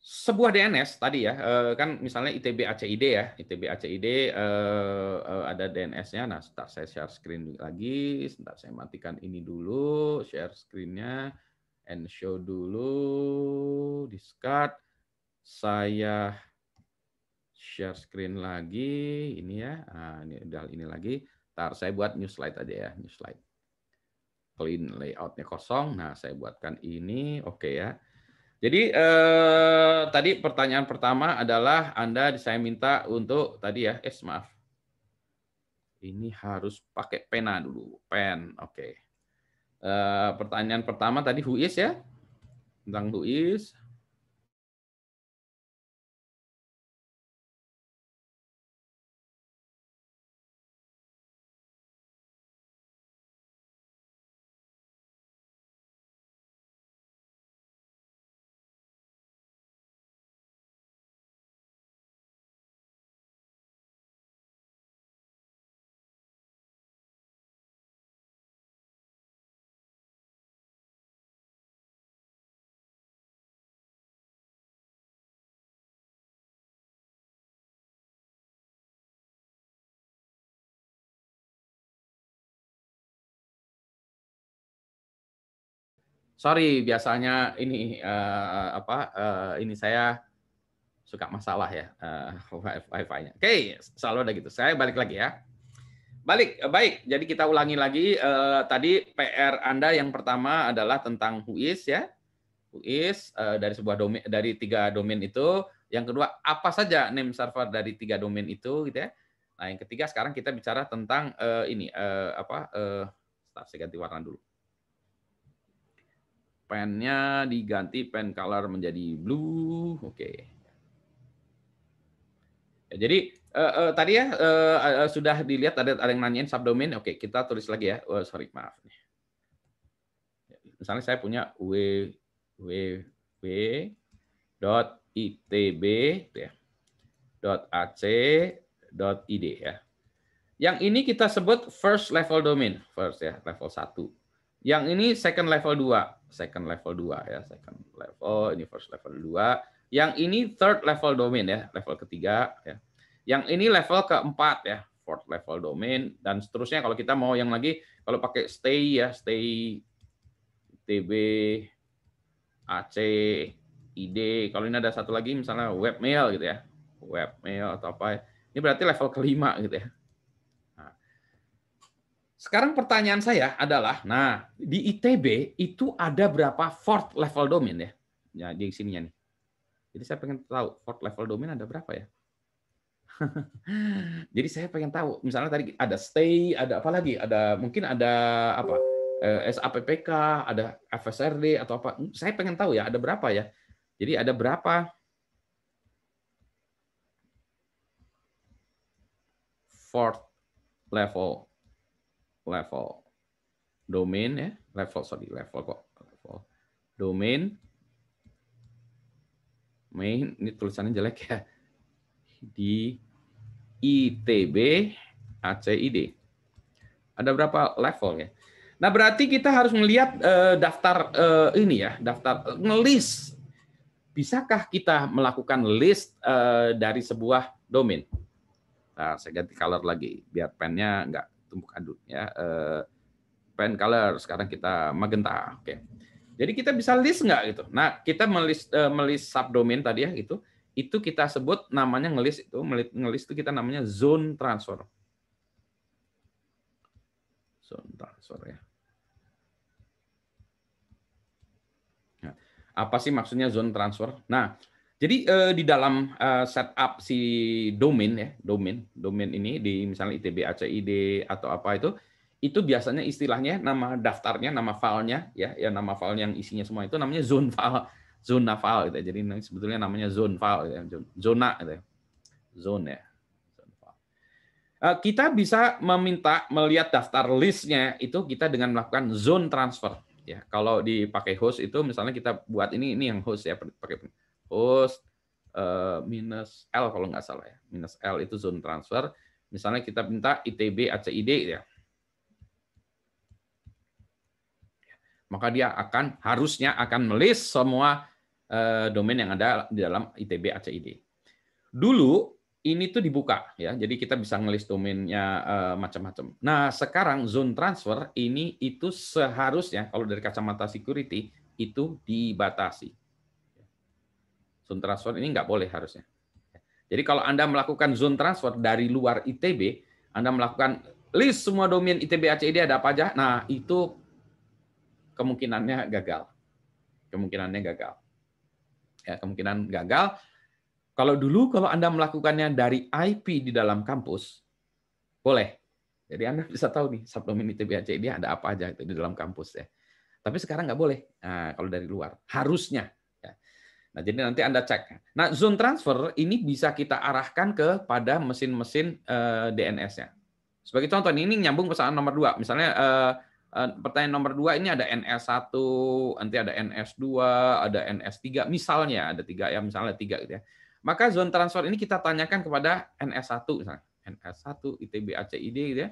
Sebuah DNS tadi ya, eh, kan misalnya ITB ACID ya, ITB ACID eh, ada DNS-nya. Nah, sebentar saya share screen lagi, sebentar saya matikan ini dulu, share screen-nya, and show dulu, discard. Saya share screen lagi, ini ya, nah, ini, ini lagi. tar saya buat new slide aja ya, new slide clean layoutnya kosong. Nah, saya buatkan ini, oke okay ya. Jadi eh, tadi pertanyaan pertama adalah Anda saya minta untuk tadi ya, eh maaf. Ini harus pakai pena dulu, pen, oke. Okay. Eh, pertanyaan pertama tadi who is ya, tentang who is. sorry biasanya ini uh, apa uh, ini saya suka masalah ya uh, wifi-nya. Oke, okay, selalu ada gitu. Saya balik lagi ya. Balik, baik. Jadi kita ulangi lagi uh, tadi PR Anda yang pertama adalah tentang who is ya. who is uh, dari sebuah domain dari tiga domain itu. Yang kedua apa saja name server dari tiga domain itu gitu ya. Nah, yang ketiga sekarang kita bicara tentang uh, ini uh, apa uh, start saya ganti warna dulu pennya diganti pen color menjadi blue. Oke. Okay. Ya, jadi uh, uh, tadi ya uh, uh, sudah dilihat ada ada yang nanyain subdomain. Oke, okay, kita tulis lagi ya. Oh, sorry, maaf. Misalnya saya punya w w itb gitu ya, ac id ya. Yang ini kita sebut first level domain, first ya, level satu. Yang ini second level 2 second level 2 ya, second level, ini first level 2. Yang ini third level domain ya, level ketiga ya. Yang ini level keempat ya, fourth level domain dan seterusnya kalau kita mau yang lagi kalau pakai stay ya, stay TB AC ID. Kalau ini ada satu lagi misalnya webmail gitu ya. Webmail atau apa. Ya. Ini berarti level kelima gitu ya. Sekarang pertanyaan saya adalah, nah di ITB itu ada berapa fourth level domain ya? Ya di sininya nih. Jadi saya pengen tahu fourth level domain ada berapa ya? Jadi saya pengen tahu, misalnya tadi ada stay, ada apa lagi? Ada mungkin ada apa? Eh, SAPPK, ada FSRD atau apa? Saya pengen tahu ya ada berapa ya. Jadi ada berapa fourth level level domain ya level sorry level kok level domain main ini tulisannya jelek ya di ITB ACID ada berapa level ya nah berarti kita harus melihat uh, eh, daftar uh, ini ya daftar eh, ngelis bisakah kita melakukan list uh, dari sebuah domain nah, saya ganti color lagi biar pennya nggak tumpuk aduk ya uh, pen color sekarang kita magenta oke okay. jadi kita bisa list nggak gitu nah kita melis uh, eh, melis subdomain tadi ya itu itu kita sebut namanya ngelis itu ngelis itu kita namanya zone transfer zone transfer ya nah, apa sih maksudnya zone transfer nah jadi eh, di dalam eh, setup si domain ya, domain, domain ini di misalnya ITB ACID atau apa itu, itu biasanya istilahnya nama daftarnya, nama filenya ya, ya nama file yang isinya semua itu namanya zone file, zona file gitu. Ya. Jadi sebetulnya namanya zone file gitu ya, zona gitu. Ya. Zone ya. Eh, kita bisa meminta melihat daftar listnya itu kita dengan melakukan zone transfer ya. Kalau dipakai host itu misalnya kita buat ini ini yang host ya pakai terus eh, minus L kalau nggak salah ya. Minus L itu zone transfer. Misalnya kita minta ITB ACID ya. Maka dia akan harusnya akan melis semua eh, domain yang ada di dalam ITB ACID. Dulu ini tuh dibuka ya. Jadi kita bisa ngelis domainnya eh, macam-macam. Nah, sekarang zone transfer ini itu seharusnya kalau dari kacamata security itu dibatasi. Zone transfer ini nggak boleh harusnya. Jadi kalau Anda melakukan zone transfer dari luar ITB, Anda melakukan list semua domain ITB ACID ada apa aja, nah itu kemungkinannya gagal. Kemungkinannya gagal. Ya, kemungkinan gagal. Kalau dulu kalau Anda melakukannya dari IP di dalam kampus, boleh. Jadi Anda bisa tahu nih subdomain ITB ACID ada apa aja itu di dalam kampus ya. Tapi sekarang nggak boleh nah, kalau dari luar. Harusnya Nah, jadi nanti Anda cek. Nah, zone transfer ini bisa kita arahkan kepada mesin-mesin uh, eh, DNS-nya. Sebagai contoh, ini nyambung pesan nomor dua. Misalnya uh, uh, pertanyaan nomor dua ini ada NS1, nanti ada NS2, ada NS3, misalnya ada tiga ya, misalnya tiga gitu ya. Maka zone transfer ini kita tanyakan kepada NS1 misalnya. NS1, ITB, ACID gitu ya.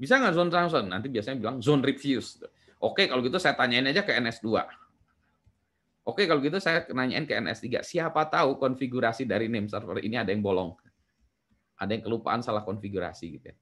Bisa nggak zone transfer? Nanti biasanya bilang zone refuse. Oke, kalau gitu saya tanyain aja ke NS2 Oke, kalau gitu saya nanyain ke NS3. Siapa tahu konfigurasi dari name server ini ada yang bolong. Ada yang kelupaan salah konfigurasi gitu ya.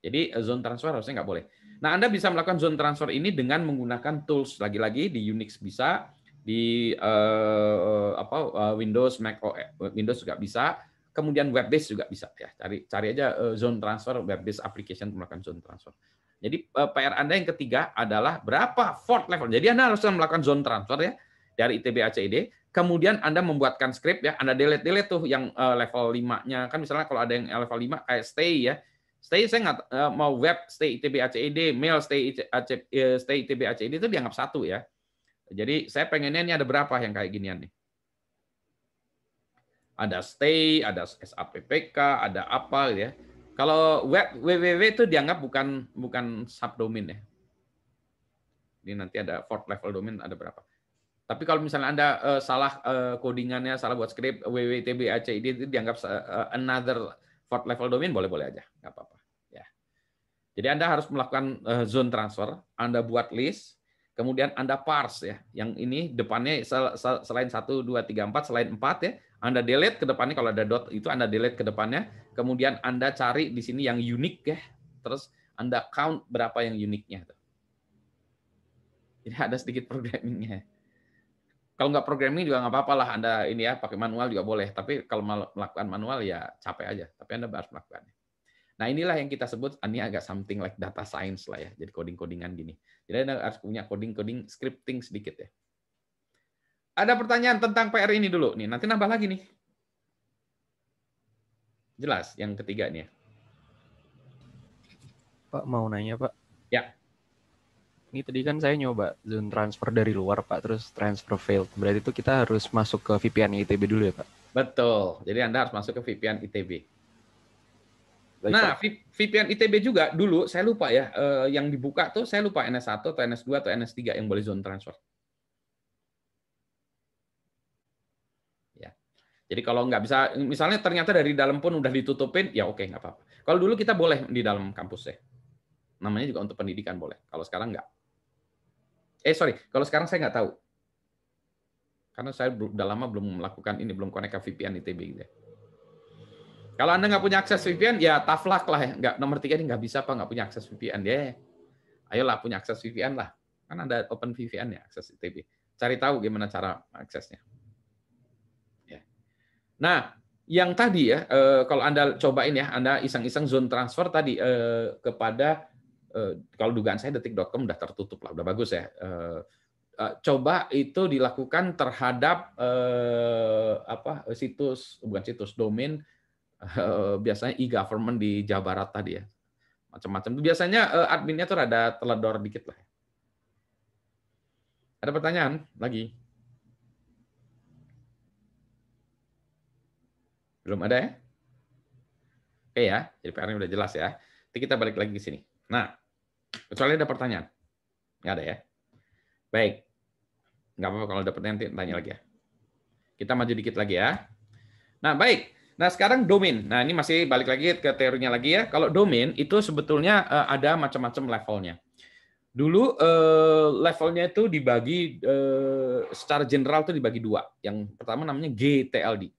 Jadi eh, zone transfer harusnya nggak boleh. Nah, Anda bisa melakukan zone transfer ini dengan menggunakan tools lagi-lagi di Unix bisa, di eh, apa eh, Windows, Mac OS, eh, Windows juga bisa, kemudian web-based juga bisa ya. Cari cari aja zone transfer web-based application melakukan zone transfer. Jadi eh, PR Anda yang ketiga adalah berapa fourth level. Jadi Anda harus melakukan zone transfer ya dari ITB ACID. Kemudian Anda membuatkan script ya, Anda delete-delete tuh yang eh, level 5-nya. Kan misalnya kalau ada yang level 5 kayak stay ya. Stay saya nggak eh, mau web stay ITB ACID, mail stay stay ITB ACID itu dianggap satu ya. Jadi saya pengennya ini ada berapa yang kayak ginian nih. Ada stay, ada SAPPK, ada apa gitu ya kalau web www itu dianggap bukan bukan subdomain ya. Ini nanti ada fourth level domain ada berapa. Tapi kalau misalnya Anda uh, salah uh, codingannya, salah buat script www.tbacid itu dianggap uh, another fourth level domain boleh-boleh aja, nggak apa-apa. Ya. Jadi Anda harus melakukan uh, zone transfer, Anda buat list, kemudian Anda parse ya. Yang ini depannya selain 1 2 3 4 selain 4 ya, Anda delete ke depannya kalau ada dot itu Anda delete ke depannya. Kemudian Anda cari di sini yang unik ya. Terus Anda count berapa yang uniknya Jadi ada sedikit programmingnya. Kalau nggak programming juga nggak apa-apa lah Anda ini ya pakai manual juga boleh, tapi kalau melakukan manual ya capek aja, tapi Anda harus melakukannya. Nah, inilah yang kita sebut ini agak something like data science lah ya. Jadi coding-codingan gini. Jadi Anda harus punya coding-coding scripting sedikit ya. Ada pertanyaan tentang PR ini dulu nih, nanti nambah lagi nih. Jelas yang ketiga nih ya. Pak mau nanya, Pak. Ya. Ini tadi kan saya nyoba zone transfer dari luar, Pak, terus transfer failed. Berarti itu kita harus masuk ke VPN ITB dulu ya, Pak? Betul. Jadi Anda harus masuk ke VPN ITB. Baik, nah, Pak. VPN ITB juga dulu saya lupa ya eh, yang dibuka tuh saya lupa NS1 atau NS2 atau NS3 yang boleh zone transfer. Ya. Jadi kalau nggak bisa misalnya ternyata dari dalam pun udah ditutupin, ya oke nggak apa-apa. Kalau dulu kita boleh di dalam kampus ya. Namanya juga untuk pendidikan boleh. Kalau sekarang nggak. Eh sorry, kalau sekarang saya nggak tahu. Karena saya udah lama belum melakukan ini, belum konek ke VPN ITB gitu ya. Kalau Anda nggak punya akses VPN, ya tough luck lah. Ya. Nggak, nomor tiga ini nggak bisa apa, nggak punya akses VPN. Ya, ayolah punya akses VPN lah. Kan ada open VPN ya, akses ITB. Cari tahu gimana cara aksesnya. Ya. Nah, yang tadi ya, eh, kalau Anda cobain ya, Anda iseng-iseng zone transfer tadi eh, kepada, eh, kalau dugaan saya detik.com udah tertutup lah, udah bagus ya. coba itu dilakukan terhadap apa situs bukan situs domain Eh, biasanya e-government di Jawa Barat tadi ya. Macam-macam. Biasanya eh, adminnya tuh ada teledor dikit lah. Ada pertanyaan lagi? Belum ada ya? Oke ya, jadi PR-nya udah jelas ya. Nanti kita balik lagi ke sini. Nah, kecuali ada pertanyaan. Nggak ada ya? Baik. Nggak apa-apa kalau ada pertanyaan, nanti tanya lagi ya. Kita maju dikit lagi ya. Nah, baik. Nah, sekarang domain. Nah, ini masih balik lagi ke teorinya lagi ya. Kalau domain itu sebetulnya uh, ada macam-macam levelnya. Dulu uh, levelnya itu dibagi uh, secara general itu dibagi dua. Yang pertama namanya GTLD.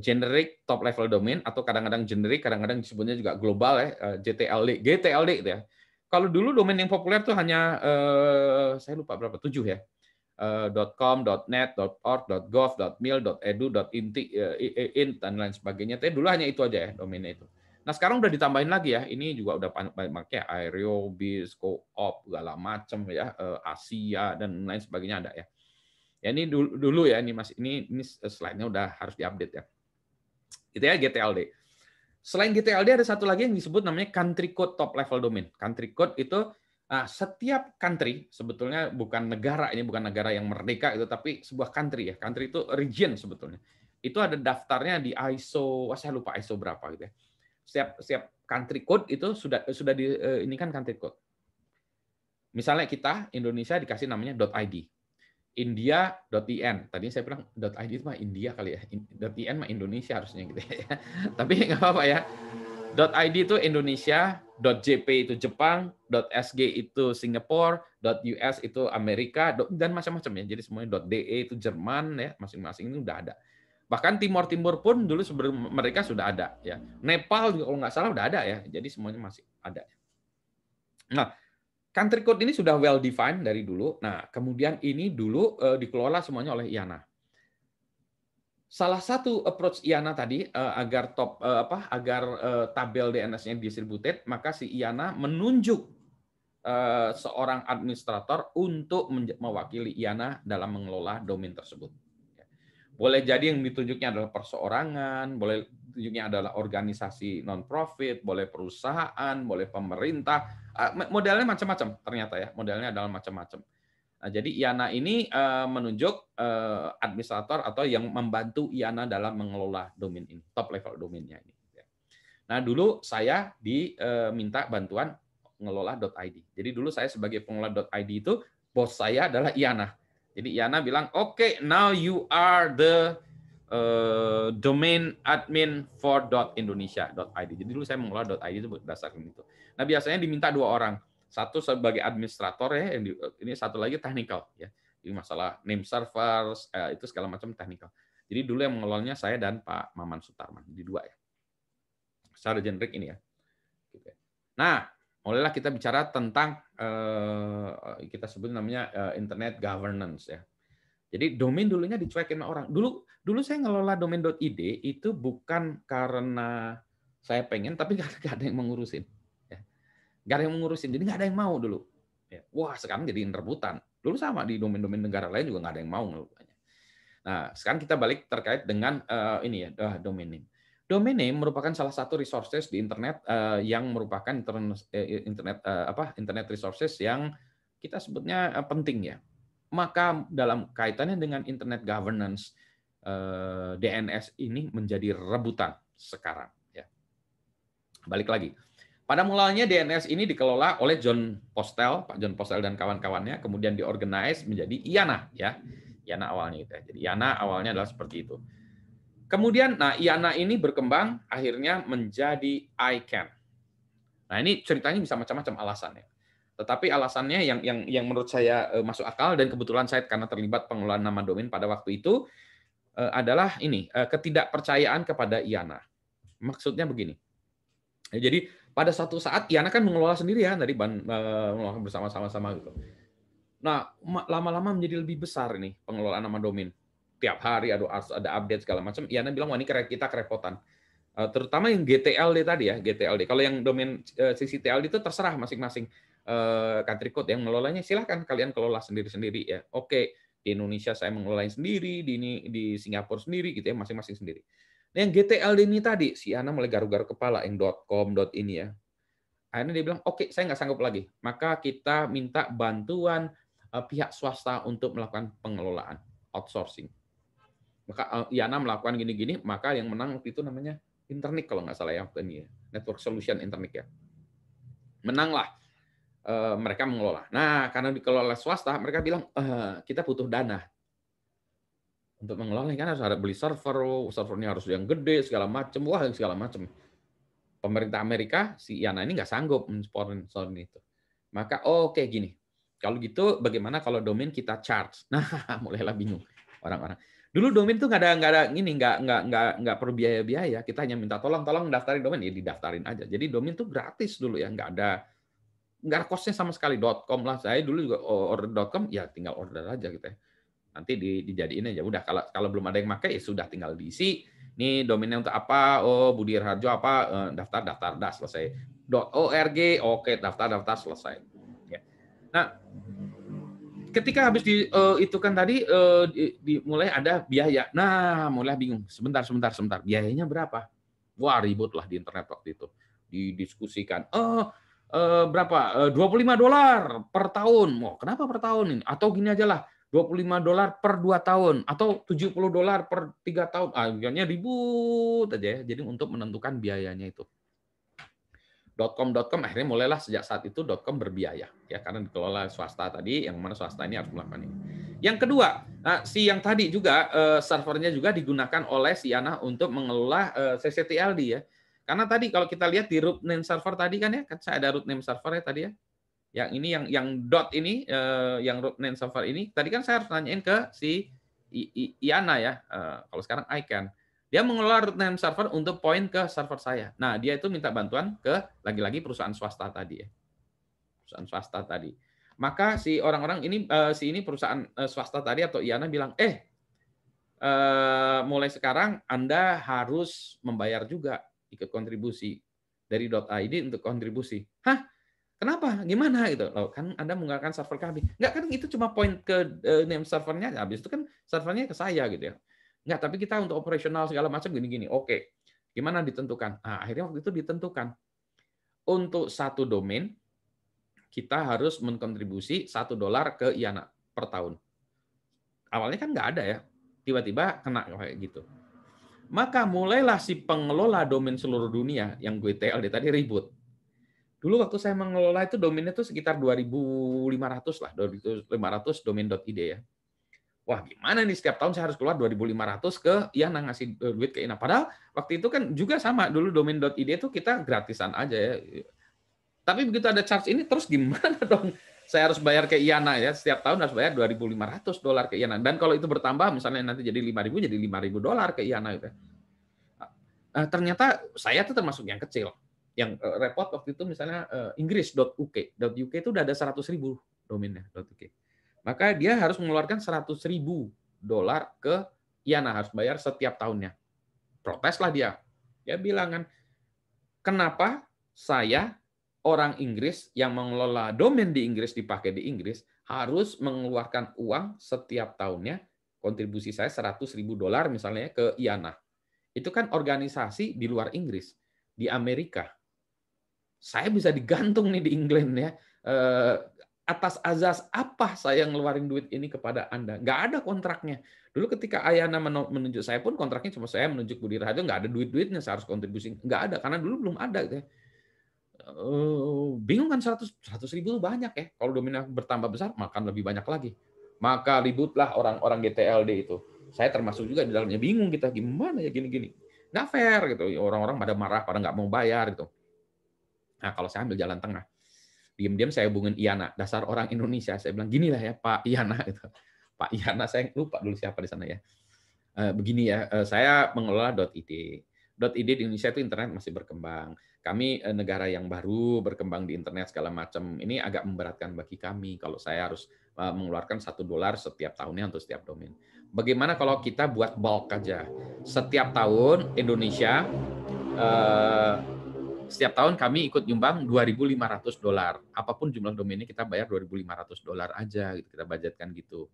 Generic Top Level Domain atau kadang-kadang generic, kadang-kadang disebutnya juga global ya, GTLD. GTLD itu ya. Kalau dulu domain yang populer tuh hanya saya lupa berapa, tujuh ya com .net, .org, .gov, .mil, .edu, .inti, .int, dan lain sebagainya. Tapi dulu hanya itu aja ya domainnya itu. Nah sekarang udah ditambahin lagi ya, ini juga udah banyak ya, Aereo, Bis, op segala macem ya, eh, Asia dan lain sebagainya ada ya. Ya ini dulu, dulu ya, ini masih ini, ini slide-nya udah harus diupdate ya. Itu ya GTLD. Selain GTLD ada satu lagi yang disebut namanya country code top level domain. Country code itu Nah, setiap country sebetulnya bukan negara ini bukan negara yang merdeka itu tapi sebuah country ya. Country itu region sebetulnya. Itu ada daftarnya di ISO, wah saya lupa ISO berapa gitu ya. Setiap setiap country code itu sudah sudah di eh, ini kan country code. Misalnya kita Indonesia dikasih namanya .id. India India.in. Tadi saya bilang .id itu mah India kali ya. .in mah Indonesia harusnya gitu ya. Tapi nggak apa-apa ya. .id itu Indonesia, .jp itu Jepang, .sg itu Singapura, .us itu Amerika, dan macam-macam ya. Jadi semuanya dot .de itu Jerman ya, masing-masing ini udah ada. Bahkan Timur Timur pun dulu sebelum mereka sudah ada ya. Nepal juga kalau nggak salah udah ada ya. Jadi semuanya masih ada. Nah, country code ini sudah well defined dari dulu. Nah, kemudian ini dulu eh, dikelola semuanya oleh IANA salah satu approach IANA tadi eh, agar top eh, apa agar eh, tabel DNS-nya distributed, maka si IANA menunjuk seorang administrator untuk mewakili IANA dalam mengelola domain tersebut. Boleh jadi yang ditunjuknya adalah perseorangan, boleh tunjuknya adalah organisasi non-profit, boleh perusahaan, boleh pemerintah. modelnya macam-macam ternyata ya, modelnya adalah macam-macam. Nah, jadi IANA ini uh, menunjuk uh, administrator atau yang membantu IANA dalam mengelola domain ini, top level domainnya ini. Ya. Nah, dulu saya diminta eh, bantuan ngelola.id. Jadi dulu saya sebagai pengelola.id itu bos saya adalah Iana. Jadi Iana bilang, "Oke, okay, now you are the uh, domain admin for .indonesia.id." Jadi dulu saya mengelola .id itu berdasarkan itu. Nah, biasanya diminta dua orang satu sebagai administrator ya, ini satu lagi technical ya. Ini masalah name servers eh, itu segala macam technical. Jadi dulu yang mengelolanya saya dan Pak Maman Sutarman di dua ya. Secara generik ini ya. Gitu ya. Nah, mulailah kita bicara tentang eh, kita sebut namanya eh, internet governance ya. Jadi domain dulunya dicuekin sama orang. Dulu dulu saya ngelola domain.id itu bukan karena saya pengen tapi karena gak ada yang mengurusin. Nggak ada yang mengurusin, jadi nggak ada yang mau dulu. Ya, wah, sekarang jadi rebutan. Dulu sama di domain-domain negara lain juga nggak ada yang mau ngelukanya. Nah, sekarang kita balik terkait dengan uh, ini ya, uh, domain name. Domain name merupakan salah satu resources di internet uh, yang merupakan internet, internet uh, apa internet resources yang kita sebutnya uh, penting ya. Maka dalam kaitannya dengan internet governance uh, DNS ini menjadi rebutan sekarang ya. Balik lagi pada mulanya DNS ini dikelola oleh John Postel, Pak John Postel dan kawan-kawannya, kemudian diorganize menjadi IANA ya. IANA awalnya itu. Ya. Jadi IANA awalnya adalah seperti itu. Kemudian nah IANA ini berkembang akhirnya menjadi ICANN. Nah, ini ceritanya bisa macam-macam alasannya. Tetapi alasannya yang yang yang menurut saya eh, masuk akal dan kebetulan saya karena terlibat pengelolaan nama domain pada waktu itu eh, adalah ini, eh, ketidakpercayaan kepada IANA. Maksudnya begini. Jadi pada suatu saat Iana kan mengelola sendiri ya dari ban eh, mengelola bersama-sama sama gitu. Nah, lama-lama menjadi lebih besar ini pengelolaan nama domain. Tiap hari ada ada update segala macam. Iana bilang wah ini kita kerepotan. Uh, terutama yang GTLD tadi ya, GTLD. Kalau yang domain uh, eh, CCTLD itu terserah masing-masing uh, country code yang mengelolanya silahkan kalian kelola sendiri-sendiri ya. Oke, di Indonesia saya mengelola sendiri, di ini di Singapura sendiri gitu ya, masing-masing sendiri. Nah, yang GTL ini tadi, si Ana mulai garu-garu kepala, yang .com, .ini ya. Akhirnya dia bilang, oke, okay, saya nggak sanggup lagi. Maka kita minta bantuan eh, pihak swasta untuk melakukan pengelolaan, outsourcing. Maka eh, Yana melakukan gini-gini, maka yang menang waktu itu namanya Internik kalau nggak salah ya, ini ya. Network Solution Internik ya. Menanglah eh, mereka mengelola. Nah, karena dikelola swasta, mereka bilang e, kita butuh dana untuk mengelola kan harus ada beli server, oh, servernya harus yang gede segala macam, wah segala macam. Pemerintah Amerika si Iana ini nggak sanggup ini itu. Maka oh, oke okay, gini. Kalau gitu bagaimana kalau domain kita charge? Nah, mulailah bingung orang-orang. Dulu domain tuh nggak ada nggak ada ini nggak nggak nggak nggak perlu biaya-biaya. Kita hanya minta tolong tolong daftarin domain ya didaftarin aja. Jadi domain tuh gratis dulu ya nggak ada nggak ada costnya sama sekali .com lah. Saya dulu juga order .com ya tinggal order aja gitu ya nanti di, dijadiin aja udah kalau kalau belum ada yang pakai ya sudah tinggal diisi ini domainnya untuk apa oh Budi Harjo apa eh, daftar daftar dah selesai .org oke daftar daftar selesai ya. nah ketika habis di uh, eh, itu kan tadi uh, eh, dimulai di, ada biaya nah mulai bingung sebentar sebentar sebentar biayanya berapa wah ribut lah di internet waktu itu didiskusikan oh eh, berapa? 25 eh, dolar per tahun. Wah, kenapa per tahun ini? Atau gini aja lah, 25 dolar per 2 tahun atau 70 dolar per 3 tahun. Ah, akhirnya ribut aja ya. Jadi untuk menentukan biayanya itu. .com.com .com, akhirnya mulailah sejak saat itu .com berbiaya ya karena dikelola swasta tadi yang mana swasta ini harus melakukan ini. Yang kedua, nah, si yang tadi juga eh, servernya juga digunakan oleh si Ana untuk mengelola eh, CCTLD ya. Karena tadi kalau kita lihat di root name server tadi kan ya, kan saya ada root name server ya tadi ya yang ini yang yang dot ini eh, yang yang name server ini tadi kan saya harus nanyain ke si I, I, Iana ya uh, kalau sekarang Icon dia mengelola root name server untuk point ke server saya nah dia itu minta bantuan ke lagi-lagi perusahaan swasta tadi ya perusahaan swasta tadi maka si orang-orang ini uh, si ini perusahaan uh, swasta tadi atau Iana bilang eh uh, mulai sekarang Anda harus membayar juga ikut kontribusi dari .id untuk kontribusi hah Kenapa? Gimana gitu? Loh, kan Anda menggunakan server kami. nggak kan itu cuma point ke eh, name servernya habis itu kan servernya ke saya gitu ya. nggak tapi kita untuk operasional segala macam gini-gini. Oke. Gimana ditentukan? Nah, akhirnya waktu itu ditentukan. Untuk satu domain kita harus mengkontribusi satu dolar ke Iana per tahun. Awalnya kan nggak ada ya, tiba-tiba kena kayak gitu. Maka mulailah si pengelola domain seluruh dunia yang gue TLD tadi ribut. Dulu waktu saya mengelola itu domainnya itu sekitar 2.500 lah, 2.500 domain.id ya. Wah gimana nih setiap tahun saya harus keluar 2.500 ke Iana ya, ngasih e, duit ke Ina. Padahal waktu itu kan juga sama dulu domain.id itu kita gratisan aja ya. Tapi begitu ada charge ini terus gimana dong? Saya harus bayar ke Iana ya, setiap tahun harus bayar 2.500 dolar ke Iana. Dan kalau itu bertambah misalnya nanti jadi 5.000 jadi 5.000 dolar ke Iana gitu. Ya. Nah, ternyata saya tuh termasuk yang kecil yang uh, repot waktu itu misalnya uh, eh, inggris.uk .uk itu udah ada 100 ribu domainnya .uk maka dia harus mengeluarkan 100 ribu dolar ke IANA harus bayar setiap tahunnya proteslah dia dia bilang kan, kenapa saya orang Inggris yang mengelola domain di Inggris dipakai di Inggris harus mengeluarkan uang setiap tahunnya kontribusi saya 100 ribu dolar misalnya ya ke IANA. Itu kan organisasi di luar Inggris, di Amerika, saya bisa digantung nih di England ya. Eh, atas azas apa saya ngeluarin duit ini kepada Anda? Nggak ada kontraknya. Dulu ketika Ayana menunjuk saya pun kontraknya cuma saya menunjuk Budi Raharjo, nggak ada duit-duitnya saya harus kontribusi. Nggak ada, karena dulu belum ada. Gitu ya. Uh, bingung kan 100, 100 ribu itu banyak ya. Kalau dominan bertambah besar, makan lebih banyak lagi. Maka ributlah orang-orang GTLD itu. Saya termasuk juga di dalamnya bingung kita gimana ya gini-gini. Nggak fair gitu. Orang-orang pada marah, pada nggak mau bayar gitu Nah, kalau saya ambil jalan tengah. Diam-diam saya hubungin Iana, dasar orang Indonesia. Saya bilang, gini lah ya Pak Iana. Gitu. Pak Iana, saya lupa dulu siapa di sana ya. Eh, begini ya, eh, saya mengelola .id. .id di Indonesia itu internet masih berkembang. Kami eh, negara yang baru, berkembang di internet segala macam. Ini agak memberatkan bagi kami kalau saya harus mengeluarkan satu dolar setiap tahunnya untuk setiap domain. Bagaimana kalau kita buat bulk aja? Setiap tahun Indonesia setiap tahun kami ikut nyumbang 2.500 dolar. Apapun jumlah domainnya kita bayar 2.500 dolar aja gitu, kita budgetkan gitu.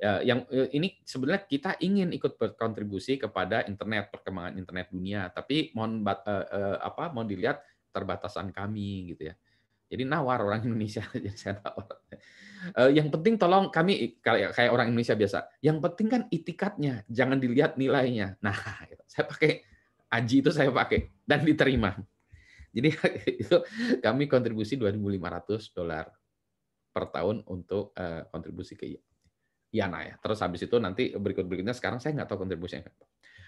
Ya, yang e, ini sebenarnya kita ingin ikut berkontribusi kepada internet perkembangan internet dunia, tapi mohon uh, uh, apa mau dilihat terbatasan kami gitu ya. Jadi nawar orang Indonesia, jadi saya nawar. Uh, yang penting tolong kami kayak kayak orang Indonesia biasa. Yang penting kan itikatnya, jangan dilihat nilainya. Nah, gitu. saya pakai aji itu saya pakai dan diterima. Jadi itu kami kontribusi 2.500 dolar per tahun untuk eh, kontribusi ke IANA ya. Terus habis itu nanti berikut-berikutnya sekarang saya nggak tahu kontribusinya.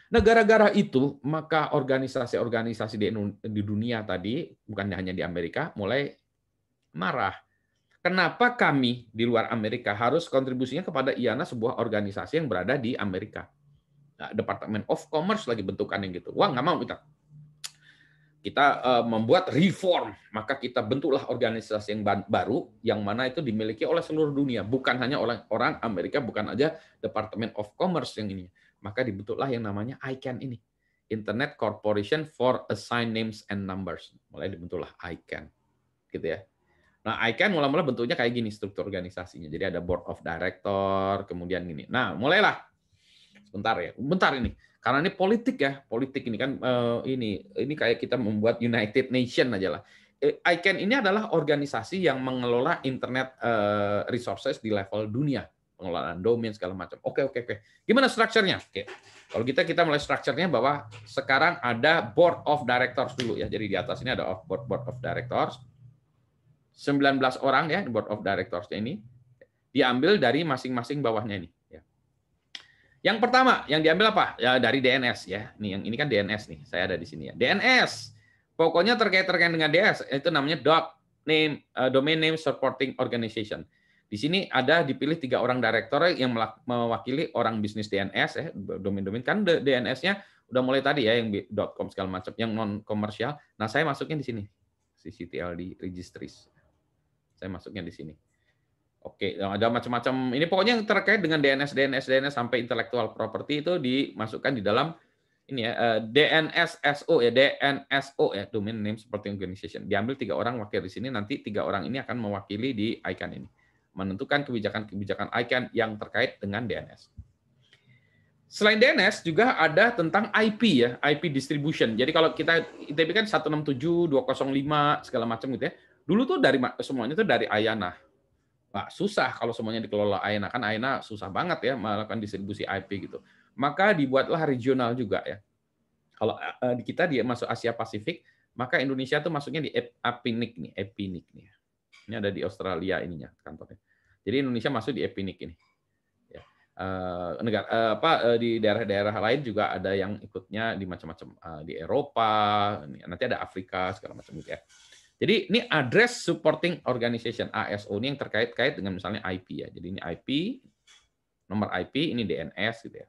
Nah, gara-gara itu maka organisasi-organisasi di, dunia tadi bukan hanya di Amerika mulai marah. Kenapa kami di luar Amerika harus kontribusinya kepada IANA sebuah organisasi yang berada di Amerika? Nah, Department of Commerce lagi bentukan yang gitu. Wah, nggak mau kita kita uh, membuat reform, maka kita bentuklah organisasi yang baru yang mana itu dimiliki oleh seluruh dunia, bukan hanya oleh orang Amerika, bukan aja Department of Commerce yang ini. Maka dibentuklah yang namanya ICANN ini, Internet Corporation for Assigned Names and Numbers. Mulai dibentuklah ICANN. Gitu ya. Nah, ICANN mula-mula bentuknya kayak gini struktur organisasinya. Jadi ada board of director, kemudian gini. Nah, mulailah. Sebentar ya. Bentar ini. Karena ini politik ya, politik ini kan uh, ini ini kayak kita membuat United Nation aja lah. Eh, ICANN ini adalah organisasi yang mengelola internet uh, resources di level dunia, pengelolaan domain segala macam. Oke oke oke. Gimana strukturnya? Oke. Kalau kita kita mulai strukturnya bahwa sekarang ada board of directors dulu ya. Jadi di atas ini ada board board of directors. 19 orang ya board of directors ini diambil dari masing-masing bawahnya ini. Yang pertama yang diambil apa? Ya dari DNS ya. Nih yang ini kan DNS nih. Saya ada di sini ya. DNS. Pokoknya terkait terkait dengan DNS itu namanya dot name uh, domain name supporting organization. Di sini ada dipilih tiga orang direktur yang mewakili orang bisnis DNS, ya. eh, domain-domain kan DNS-nya udah mulai tadi ya yang .com segala macam, yang non komersial. Nah saya masuknya di sini, CCTLD registries. Saya masuknya di sini. Oke, ada macam-macam. Ini pokoknya yang terkait dengan DNS, DNS, DNS sampai intellectual property itu dimasukkan di dalam ini ya eh, DNSSO ya DNSO ya domain name seperti organization. Diambil tiga orang wakil di sini nanti tiga orang ini akan mewakili di ICANN ini menentukan kebijakan-kebijakan ICANN yang terkait dengan DNS. Selain DNS juga ada tentang IP ya, IP distribution. Jadi kalau kita ITB kan 167, 205 segala macam gitu ya. Dulu tuh dari semuanya tuh dari Ayana Nah, susah kalau semuanya dikelola AENA kan AENA susah banget ya melakukan distribusi IP gitu. Maka dibuatlah regional juga ya. Kalau eh, kita dia masuk Asia Pasifik, maka Indonesia tuh masuknya di APINIC nih, APINIC nih. Ini ada di Australia ininya kantornya. Jadi Indonesia masuk di APINIC ini. Ya. Eh, negara eh, apa di daerah-daerah lain juga ada yang ikutnya di macam-macam di Eropa, nanti ada Afrika segala macam gitu ya. Jadi ini address supporting organization ASO ini yang terkait-kait dengan misalnya IP ya. Jadi ini IP, nomor IP, ini DNS gitu ya.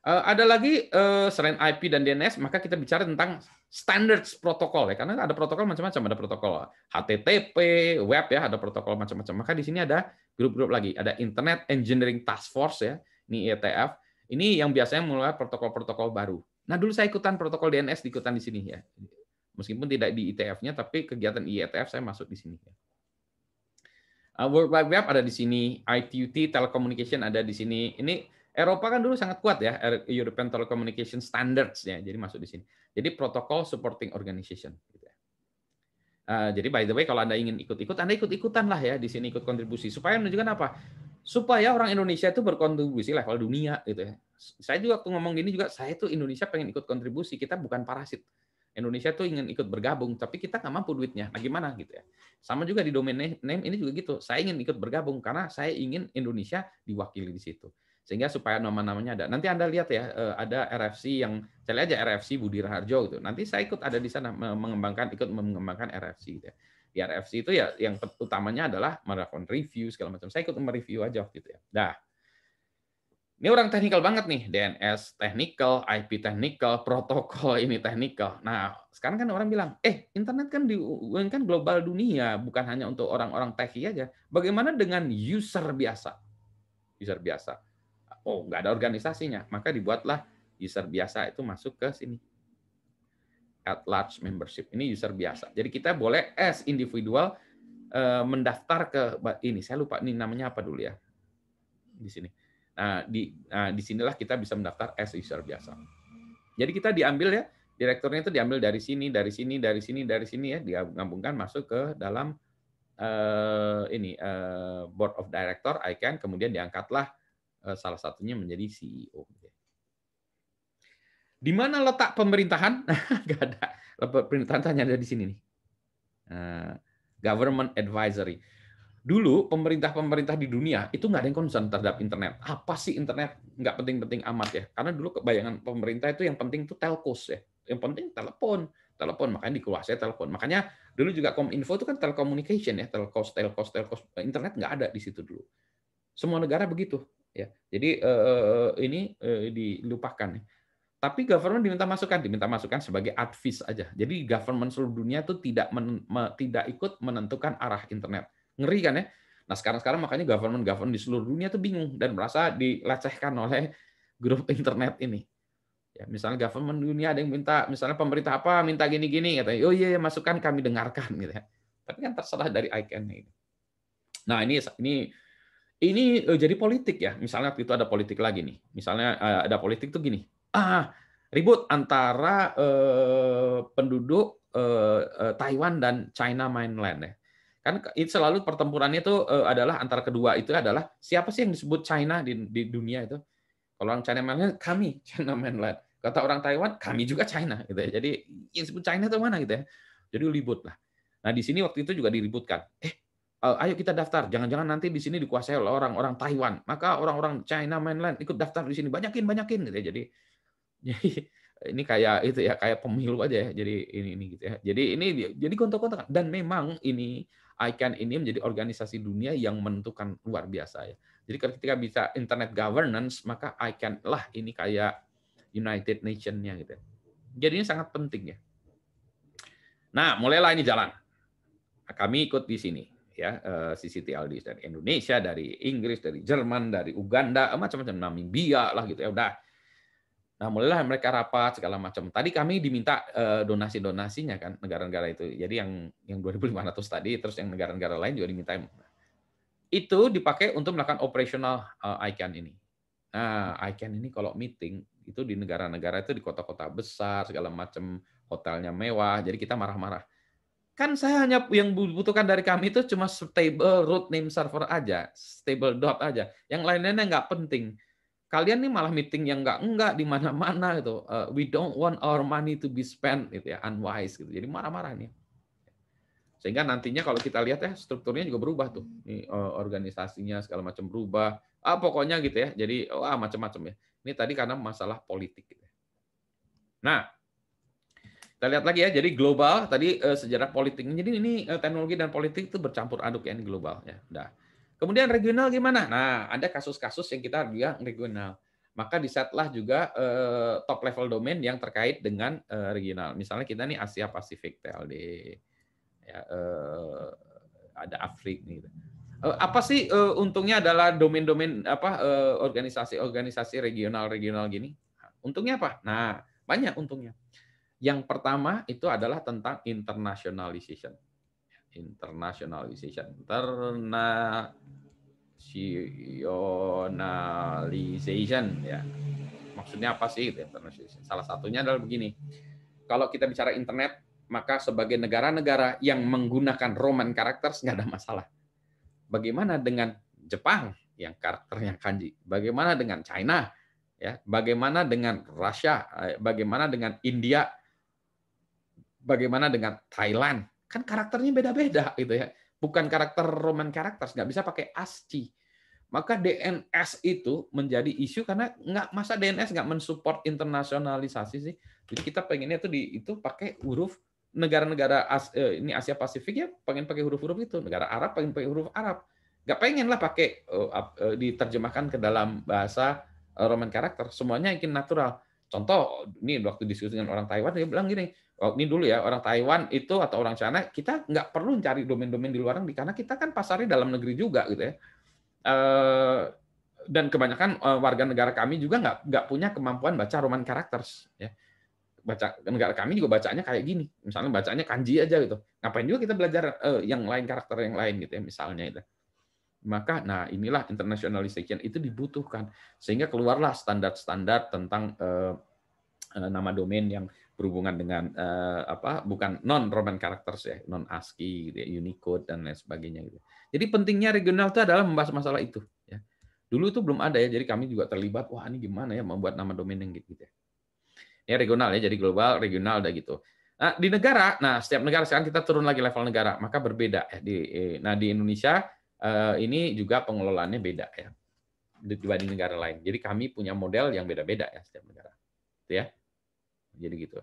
Eh, ada lagi eh, selain IP dan DNS, maka kita bicara tentang standards protokol ya, karena ada protokol macam-macam, ada protokol HTTP, web ya, ada protokol macam-macam. Maka di sini ada grup-grup lagi, ada Internet Engineering Task Force ya, ini ETF. Ini yang biasanya mulai protokol-protokol baru. Nah dulu saya ikutan protokol DNS, ikutan di sini ya. Meskipun tidak di ETF-nya, tapi kegiatan IETF saya masuk di sini. Ya. Ah, World Wide Web ada di sini, ITUT Telecommunication ada di sini. Ini Eropa kan dulu sangat kuat ya, European Telecommunication Standards ya, jadi masuk di sini. Jadi protokol supporting organization. Gitu ya. Uh, jadi by the way kalau anda ingin ikut-ikut, anda ikut-ikutan lah ya di sini ikut kontribusi supaya menunjukkan apa? Supaya orang Indonesia itu berkontribusi level dunia gitu ya. Saya juga waktu ngomong gini juga saya tuh Indonesia pengen ikut kontribusi, kita bukan parasit. Indonesia tuh ingin ikut bergabung, tapi kita nggak mampu duitnya. Nah gimana gitu ya? Sama juga di domain name ini juga gitu. Saya ingin ikut bergabung karena saya ingin Indonesia diwakili di situ. Sehingga supaya nama-namanya ada. Nanti Anda lihat ya, eh, ada RFC yang, saya lihat aja RFC Budi Raharjo gitu. Nanti saya ikut ada di sana mengembangkan, ikut mengembangkan RFC gitu ya. Di RFC itu ya yang utamanya adalah melakukan review segala macam. Saya ikut mereview aja gitu ya. Dah. Ini orang teknikal banget nih, DNS teknikal, IP teknikal, protokol ini teknikal. Nah, sekarang kan orang bilang, eh internet kan, kan global dunia, bukan hanya untuk orang-orang techie aja. Bagaimana dengan user biasa? User biasa. Oh, nggak ada organisasinya. Maka dibuatlah user biasa itu masuk ke sini. At large membership. Ini user biasa. Jadi kita boleh as individual eh, mendaftar ke ini. Saya lupa ini namanya apa dulu ya. Di sini Ah, di uh, ah, disinilah kita bisa mendaftar as user biasa. Jadi kita diambil ya direkturnya itu diambil dari sini, dari sini, dari sini, dari sini ya digabungkan masuk ke dalam uh, ini uh, board of director ICANN kemudian diangkatlah uh, salah satunya menjadi CEO. Di mana letak pemerintahan? Gak ada. Pemerintahan hanya ada di sini nih. Uh, government advisory. Dulu pemerintah-pemerintah di dunia itu nggak ada yang concern terhadap internet. Apa sih internet? Nggak penting-penting amat ya. Karena dulu kebayangan pemerintah itu yang penting itu telcos ya. Yang penting telepon, telepon. Makanya dikuasai telepon. Makanya dulu juga kominfo itu kan telecommunication ya. Telcos, telcos, telcos. Internet nggak ada di situ dulu. Semua negara begitu ya. Jadi eh, ini eh, dilupakan. Ya. Tapi government diminta masukan, diminta masukan sebagai advis aja. Jadi government seluruh dunia itu tidak men, tidak ikut menentukan arah internet Ngeri kan ya? Nah sekarang-sekarang makanya government-government di seluruh dunia tuh bingung dan merasa dilecehkan oleh grup internet ini. Ya, misalnya government dunia ada yang minta, misalnya pemerintah apa minta gini-gini, katanya, oh iya, iya masukkan kami dengarkan gitu ya. Tapi kan terserah dari ICAN ini. Nah ini ini ini eh, jadi politik ya. Misalnya itu ada politik lagi nih. Misalnya eh, ada politik tuh gini, ah ribut antara eh, penduduk eh, eh Taiwan dan China mainland ya kan itu selalu pertempurannya itu eh, adalah antara kedua itu adalah siapa sih yang disebut China di, di dunia itu kalau orang China mainland kami China mainland kata orang Taiwan kami juga China gitu ya jadi yang disebut China itu mana gitu ya jadi ribut lah nah di sini waktu itu juga diributkan eh, eh ayo kita daftar jangan-jangan nanti di sini dikuasai oleh orang-orang Taiwan maka orang-orang China mainland ikut daftar di sini banyakin banyakin gitu ya jadi jadi ini kayak itu ya kayak pemilu aja ya jadi ini ini gitu ya jadi ini jadi kontak kontak dan memang ini ICANN ini menjadi organisasi dunia yang menentukan luar biasa ya. Jadi ketika bisa internet governance, maka ICANN lah ini kayak United Nation-nya gitu. Ya. Jadi ini sangat penting ya. Nah, mulailah ini jalan. Nah, kami ikut di sini ya, CCTLD eh, dari Indonesia, dari Inggris, dari Jerman, dari Uganda, eh, macam-macam, Namibia lah gitu ya. Udah Nah, mulailah mereka rapat segala macam. Tadi kami diminta eh, donasi-donasinya kan negara-negara itu. Jadi yang yang 2.500 tadi terus yang negara-negara lain juga diminta. Itu dipakai untuk melakukan operasional eh, ICANN ini. Nah, ICANN ini kalau meeting itu di negara-negara itu di kota-kota besar segala macam, hotelnya mewah. Jadi kita marah-marah. Kan saya hanya yang butuhkan dari kami itu cuma stable root name server aja, stable dot aja. Yang lain-lainnya nggak penting kalian nih malah meeting yang enggak enggak di mana-mana gitu. Uh, we don't want our money to be spent gitu ya, unwise gitu. Jadi marah-marah nih. Sehingga nantinya kalau kita lihat ya strukturnya juga berubah tuh. Ini uh, eh, organisasinya segala macam berubah. Ah pokoknya gitu ya. Jadi wah oh, macam-macam ya. Ini tadi karena masalah politik gitu. Ya. Nah, kita lihat lagi ya. Jadi global tadi uh, sejarah politiknya. Jadi ini uh, teknologi dan politik itu bercampur aduk ya ini global ya. Dah. Kemudian regional gimana? Nah, ada kasus-kasus yang kita juga regional. Maka di setlah juga eh, top level domain yang terkait dengan eh, regional. Misalnya kita nih Asia Pasifik TLD, ya, eh, ada Afrika gitu. Eh, apa sih eh, untungnya adalah domain-domain apa organisasi eh, organisasi-organisasi regional-regional gini? Untungnya apa? Nah, banyak untungnya. Yang pertama itu adalah tentang internationalization internationalization internationalization ya maksudnya apa sih salah satunya adalah begini kalau kita bicara internet maka sebagai negara-negara yang menggunakan Roman karakter nggak ada masalah bagaimana dengan Jepang yang karakternya kanji bagaimana dengan China ya bagaimana dengan Rusia eh, bagaimana dengan India bagaimana dengan Thailand Kan karakternya beda-beda gitu ya. Bukan karakter Roman karakter, nggak bisa pakai asci. Maka DNS itu menjadi isu karena nggak masa DNS nggak mensupport internasionalisasi sih. Jadi kita pengennya tuh di itu pakai huruf negara-negara As, eh, ini Asia Pasifik ya pengen pakai huruf-huruf itu, negara Arab pengen pakai huruf Arab. Nggak pengen lah pakai uh, uh, diterjemahkan ke dalam bahasa eh, Roman karakter. Semuanya ingin natural. Contoh, ini waktu diskusi dengan orang Taiwan, dia bilang gini, oh, ini dulu ya orang Taiwan itu atau orang China kita nggak perlu cari domain-domain di luar negeri karena kita kan pasarnya dalam negeri juga gitu ya eh, dan kebanyakan eh, warga negara kami juga nggak nggak punya kemampuan baca Roman characters ya baca negara kami juga bacanya kayak gini misalnya bacanya kanji aja gitu ngapain juga kita belajar eh, yang lain karakter yang lain gitu ya misalnya itu maka nah inilah internationalization itu dibutuhkan sehingga keluarlah standar-standar tentang nama domain yang berhubungan dengan uh, apa bukan non Roman characters ya non ASCII gitu ya, Unicode dan lain sebagainya gitu. Jadi pentingnya regional itu adalah membahas masalah itu ya. Dulu itu belum ada ya jadi kami juga terlibat wah ini gimana ya membuat nama domain yang gitu, gitu ya. Ya regional ya jadi global regional udah gitu. Nah, di negara nah setiap negara sekarang kita turun lagi level negara maka berbeda ya di eh, nah di Indonesia eh, ini juga pengelolaannya beda ya dibanding negara lain. Jadi kami punya model yang beda-beda ya setiap negara. Gitu ya. Jadi gitu.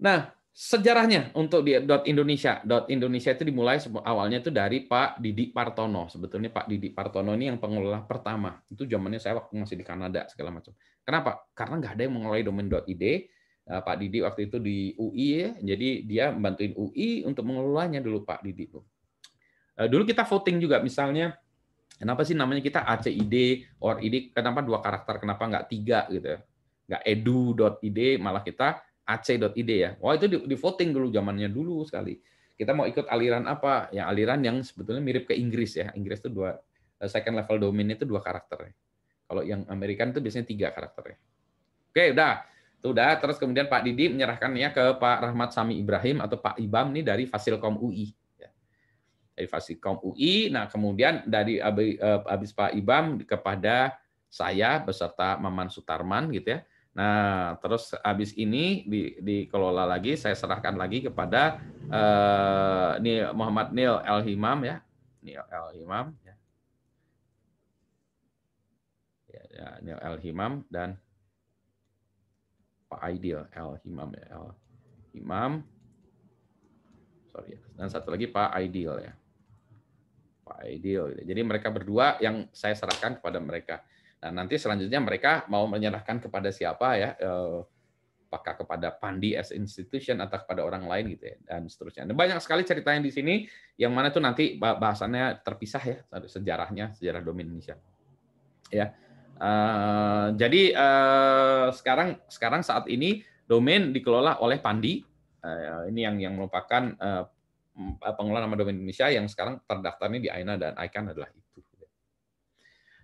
Nah, sejarahnya untuk di dot Indonesia. Dot Indonesia itu dimulai awalnya itu dari Pak Didi Partono. Sebetulnya Pak Didi Partono ini yang pengelola pertama. Itu zamannya saya waktu masih di Kanada segala macam. Kenapa? Karena nggak ada yang mengelola domain dot id eh, Pak Didi waktu itu di UI ya, jadi dia membantuin UI untuk mengelolanya dulu Pak Didi tuh. Eh, dulu kita voting juga misalnya kenapa sih namanya kita ACID or ID kenapa dua karakter kenapa nggak tiga gitu ya nggak edu.id malah kita ac.id ya. Wah itu di, di voting dulu zamannya dulu sekali. Kita mau ikut aliran apa? Ya aliran yang sebetulnya mirip ke Inggris ya. Inggris itu dua eh, second level domain itu dua karakter. Ya. Kalau yang Amerika itu biasanya tiga karakternya. Oke, udah. Itu udah. Terus kemudian Pak Didi menyerahkannya ke Pak Rahmat Sami Ibrahim atau Pak Ibam nih dari Fasilkom UI. Ya. Dari Fasilkom UI. Nah, kemudian dari habis eh, Pak Ibam kepada saya beserta Maman Sutarman gitu ya Nah, terus habis ini di, dikelola lagi, saya serahkan lagi kepada eh, Nil, Muhammad Nil El Himam ya, Nil El Himam ya, ya, ya Nil El Himam dan Pak Aidil El Himam ya, El Himam, sorry dan satu lagi Pak Aidil ya, Pak Aidil. Gitu. Jadi mereka berdua yang saya serahkan kepada mereka. Nah, nanti selanjutnya mereka mau menyerahkan kepada siapa ya, eh, apakah kepada Pandi as institution atau kepada orang lain gitu ya, dan seterusnya. Dan banyak sekali ceritanya di sini yang mana tuh nanti bahasannya terpisah ya, sejarahnya, sejarah domain Indonesia. Ya. Uh, jadi uh, sekarang sekarang saat ini domain dikelola oleh Pandi. Uh, ini yang yang merupakan uh, pengelola nama domain Indonesia yang sekarang terdaftarnya di AINA dan ICANN adalah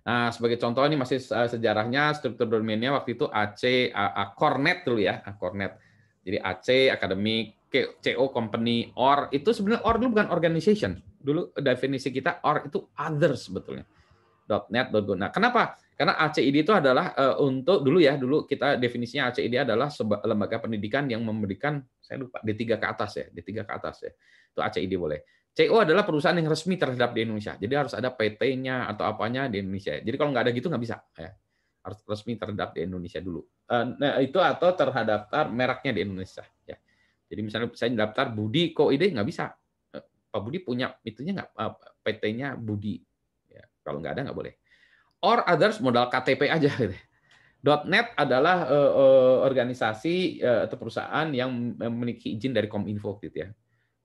Nah, sebagai contoh ini masih eh, sejarahnya struktur domainnya waktu itu AC Cornet dulu ya, Cornet. Jadi AC akademik CO company or itu sebenarnya or dulu bukan organization. Dulu definisi kita or itu others sebetulnya. .net .go. Nah, kenapa? Karena ACID itu adalah uh, untuk dulu ya, dulu kita definisinya ACID adalah lembaga pendidikan yang memberikan saya lupa D3 ke atas ya, D3 ke atas ya. Itu ACID boleh. CEO adalah perusahaan yang resmi terhadap di Indonesia. Jadi harus ada PT-nya atau apanya di Indonesia. Jadi kalau nggak ada gitu nggak bisa. Ya. Harus resmi terhadap di Indonesia dulu. Eh, nah itu atau terhadap mereknya di Indonesia. Ya. Jadi misalnya saya daftar Budi Koide nggak bisa. Eh, Pak Budi punya itunya nggak eh, PT-nya Budi. Ya, kalau nggak ada nggak boleh. Or others modal KTP aja. Gitu. .net adalah organisasi atau perusahaan yang memiliki izin dari Kominfo gitu ya.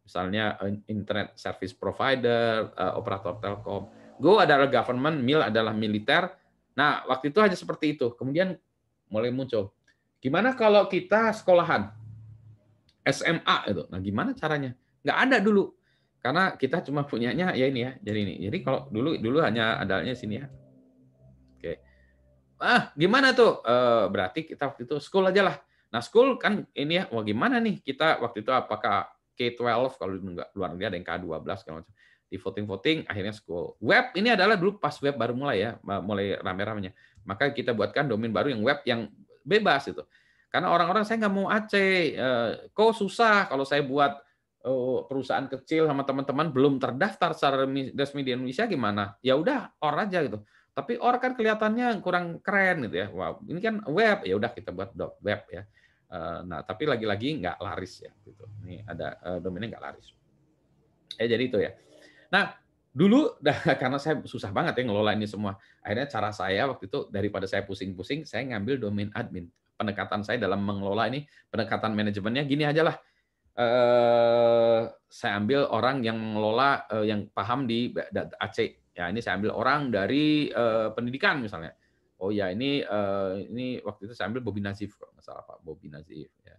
Misalnya eh, internet service provider, eh, operator telkom. Go adalah government, mil adalah militer. Nah, waktu itu hanya seperti itu. Kemudian mulai muncul. Gimana kalau kita sekolahan? SMA itu. Nah, gimana caranya? Nggak ada dulu. Karena kita cuma punyanya ya ini ya, jadi ini. Jadi kalau dulu dulu hanya adanya sini ya. Oke. Ah, gimana tuh? E, berarti kita waktu itu sekolah aja lah. Nah, sekolah kan ini ya, wah gimana nih kita waktu itu apakah K-12 kalau luar negeri ada yang K-12 segala macam di voting-voting akhirnya school web ini adalah dulu pas web baru mulai ya mulai rame-ramenya maka kita buatkan domain baru yang web yang bebas itu karena orang-orang saya nggak mau aceh eh, kok susah kalau saya buat oh, perusahaan kecil sama teman-teman belum terdaftar secara resmi di Indonesia gimana ya udah or aja gitu tapi or kan kelihatannya kurang keren gitu ya wow ini kan web ya udah kita buat web ya Eh, nah, tapi lagi-lagi nggak laris ya. Gitu. Ini ada eh, domainnya nggak laris. Ya, jadi itu ya. Nah, dulu dah, karena saya susah banget ya ngelola ini semua. Akhirnya cara saya waktu itu daripada saya pusing-pusing, saya ngambil domain admin. Pendekatan saya dalam mengelola ini, pendekatan manajemennya gini aja lah. Eh, saya ambil orang yang mengelola, eh, yang paham di AC. Ya, ini saya ambil orang dari eh, pendidikan misalnya Oh ya ini uh, ini waktu itu saya ambil Bobi Nazif kalau nggak salah Pak Bobby Nazif ya.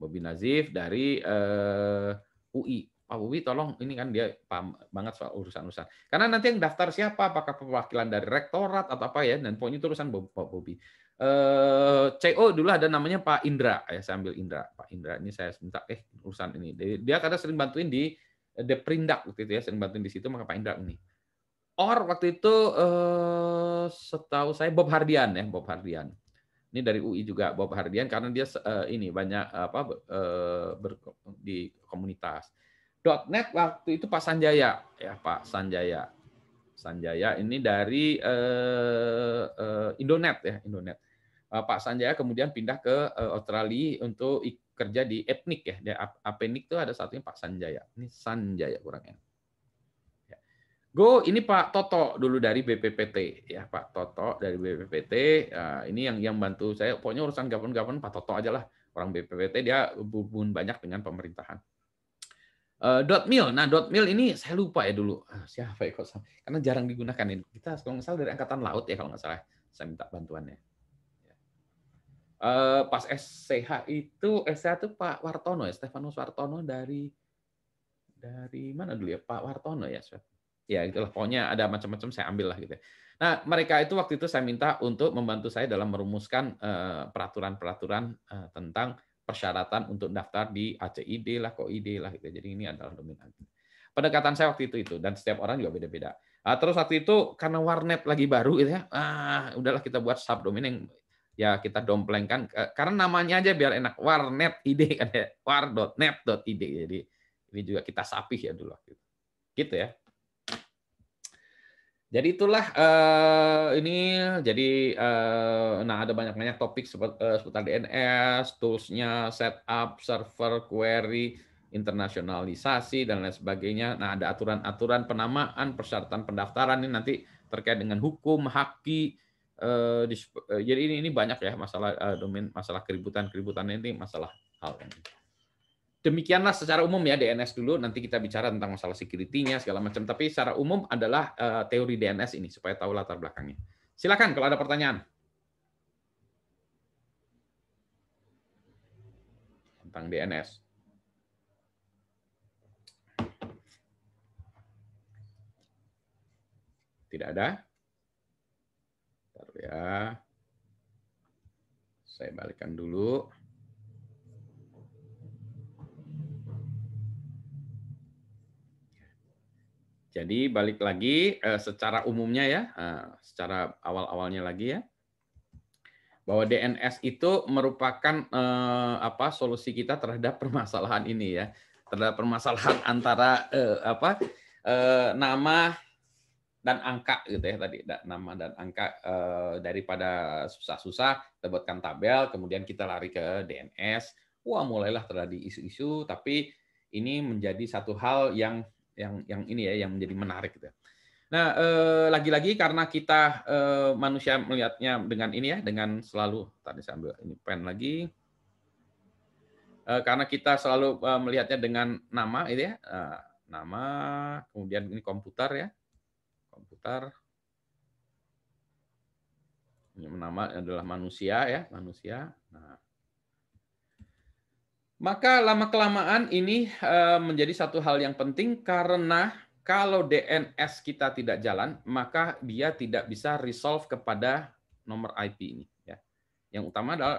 Bobby Nazif dari uh, eh, UI. Pak Bobi tolong ini kan dia paham banget soal urusan-urusan. Karena nanti yang daftar siapa, apakah perwakilan dari rektorat atau apa ya, dan pokoknya itu urusan Pak Bobi. Uh, eh, CO dulu ada namanya Pak Indra, ya saya ambil Indra. Pak Indra ini saya minta eh urusan ini. Dia kadang sering bantuin di Deprindak gitu ya, sering bantuin di situ maka Pak Indra ini. Or waktu itu eh, setahu saya Bob Hardian ya Bob Hardian. Ini dari UI juga Bob Hardian karena dia eh, ini banyak apa eh, ber, di komunitas. .net waktu itu Pak Sanjaya ya Pak Sanjaya. Sanjaya ini dari eh, eh, Indonet ya Indonet. Eh, Pak Sanjaya kemudian pindah ke eh, Australia untuk kerja di Etnik ya. Di Apenik itu ada satunya Pak Sanjaya. Ini Sanjaya kurangnya. Go, ini Pak Toto dulu dari BPPT ya Pak Toto dari BPPT. Eh, ini yang yang bantu saya. Pokoknya urusan gabon-gabon Pak Toto aja lah orang BPPT dia hubungan banyak dengan pemerintahan. Eh, dot mil, nah dot mil ini saya lupa ya dulu ah, siapa ya kok karena jarang digunakan ini. Kita kalau nggak salah dari angkatan laut ya kalau nggak salah saya minta bantuannya. Ya. Eh, pas SCH itu SCH itu Pak Wartono ya Stefanus Wartono dari dari mana dulu ya Pak Wartono ya ya itulah pokoknya ada macam-macam saya ambil lah gitu. Ya. Nah mereka itu waktu itu saya minta untuk membantu saya dalam merumuskan eh, peraturan-peraturan eh, tentang persyaratan untuk daftar di ACID lah, KOID lah gitu. Ya. Jadi ini adalah dominan. Pendekatan saya waktu itu itu dan setiap orang juga beda-beda. Nah, terus waktu itu karena warnet lagi baru gitu ya, ah udahlah kita buat subdomain yang ya kita domplengkan karena namanya aja biar enak warnet id kan ya war.net.id jadi ini juga kita sapih ya dulu gitu ya jadi itulah uh, ini jadi uh, nah ada banyak-banyak topik eh, seputar, DNS, toolsnya, setup, server, query, internasionalisasi dan lain sebagainya. Nah ada aturan-aturan penamaan, persyaratan pendaftaran ini nanti terkait dengan hukum, haki. Uh, jadi ini ini banyak ya masalah uh, domain masalah keributan keributan ini masalah hal ini demikianlah secara umum ya DNS dulu nanti kita bicara tentang masalah security-nya segala macam tapi secara umum adalah eh, teori DNS ini supaya tahu latar belakangnya. Silakan kalau ada pertanyaan. Tentang DNS. Tidak ada? Bentar ya. Saya balikan dulu. Jadi balik lagi eh, secara umumnya ya, eh, secara awal-awalnya lagi ya, bahwa DNS itu merupakan eh, apa solusi kita terhadap permasalahan ini ya, terhadap permasalahan antara apa nama dan angka gitu ya tadi nama dan angka daripada susah-susah kita buatkan tabel kemudian kita lari ke DNS wah mulailah terjadi isu-isu tapi ini menjadi satu hal yang yang yang ini ya yang menjadi menarik gitu. Ya. Nah, eh, lagi-lagi karena kita eh, manusia melihatnya dengan ini ya, dengan selalu tadi saya ambil ini pen lagi. Eh, karena kita selalu eh, melihatnya dengan nama ini ya. Eh, nama, kemudian ini komputer ya. Komputer. Ini nama adalah manusia ya, manusia. Nah, maka lama-kelamaan ini eh, menjadi satu hal yang penting karena kalau DNS kita tidak jalan, maka dia tidak bisa resolve kepada nomor IP ini. Ya. Yang utama adalah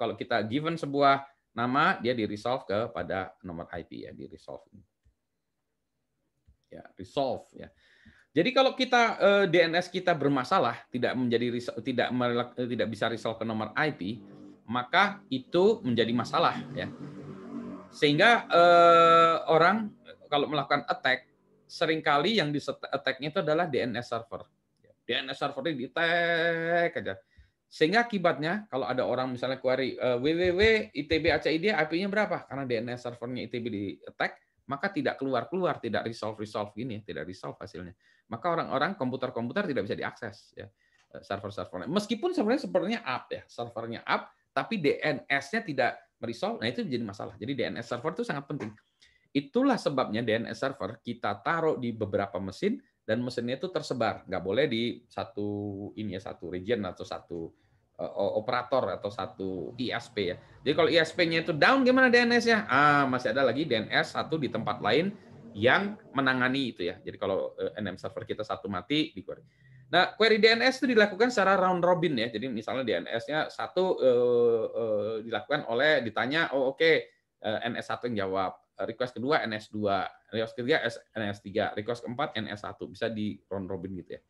kalau kita given sebuah nama, dia di resolve kepada nomor IP ya, di resolve. Ya, resolve ya. Jadi kalau kita eh, DNS kita bermasalah, tidak menjadi tidak eh, tidak bisa resolve ke nomor IP, maka itu menjadi masalah ya. Sehingga eh, orang kalau melakukan attack seringkali yang di attacknya itu adalah DNS server. DNS server ini di attack aja. Sehingga akibatnya kalau ada orang misalnya query eh, www itb acid IP-nya berapa? Karena DNS servernya itb di attack, maka tidak keluar-keluar, tidak resolve-resolve gini, tidak resolve hasilnya. Maka orang-orang komputer-komputer tidak bisa diakses ya eh, server-servernya. Meskipun sebenarnya servernya up ya, servernya up, tapi DNS-nya tidak meresolve, nah itu jadi masalah. Jadi DNS server itu sangat penting. Itulah sebabnya DNS server kita taruh di beberapa mesin dan mesinnya itu tersebar, nggak boleh di satu ini ya satu region atau satu uh, operator atau satu ISP ya. Jadi kalau ISP-nya itu down gimana DNS-nya? Ah, masih ada lagi DNS satu di tempat lain yang menangani itu ya. Jadi kalau uh, eh, NM server kita satu mati di Nah, query DNS itu dilakukan secara round robin ya. Jadi misalnya DNS-nya satu eh, eh, dilakukan oleh ditanya, oh oke, okay, eh, NS1 yang jawab. Request kedua NS2, request ketiga NS3, request keempat NS1. Bisa di round robin gitu ya.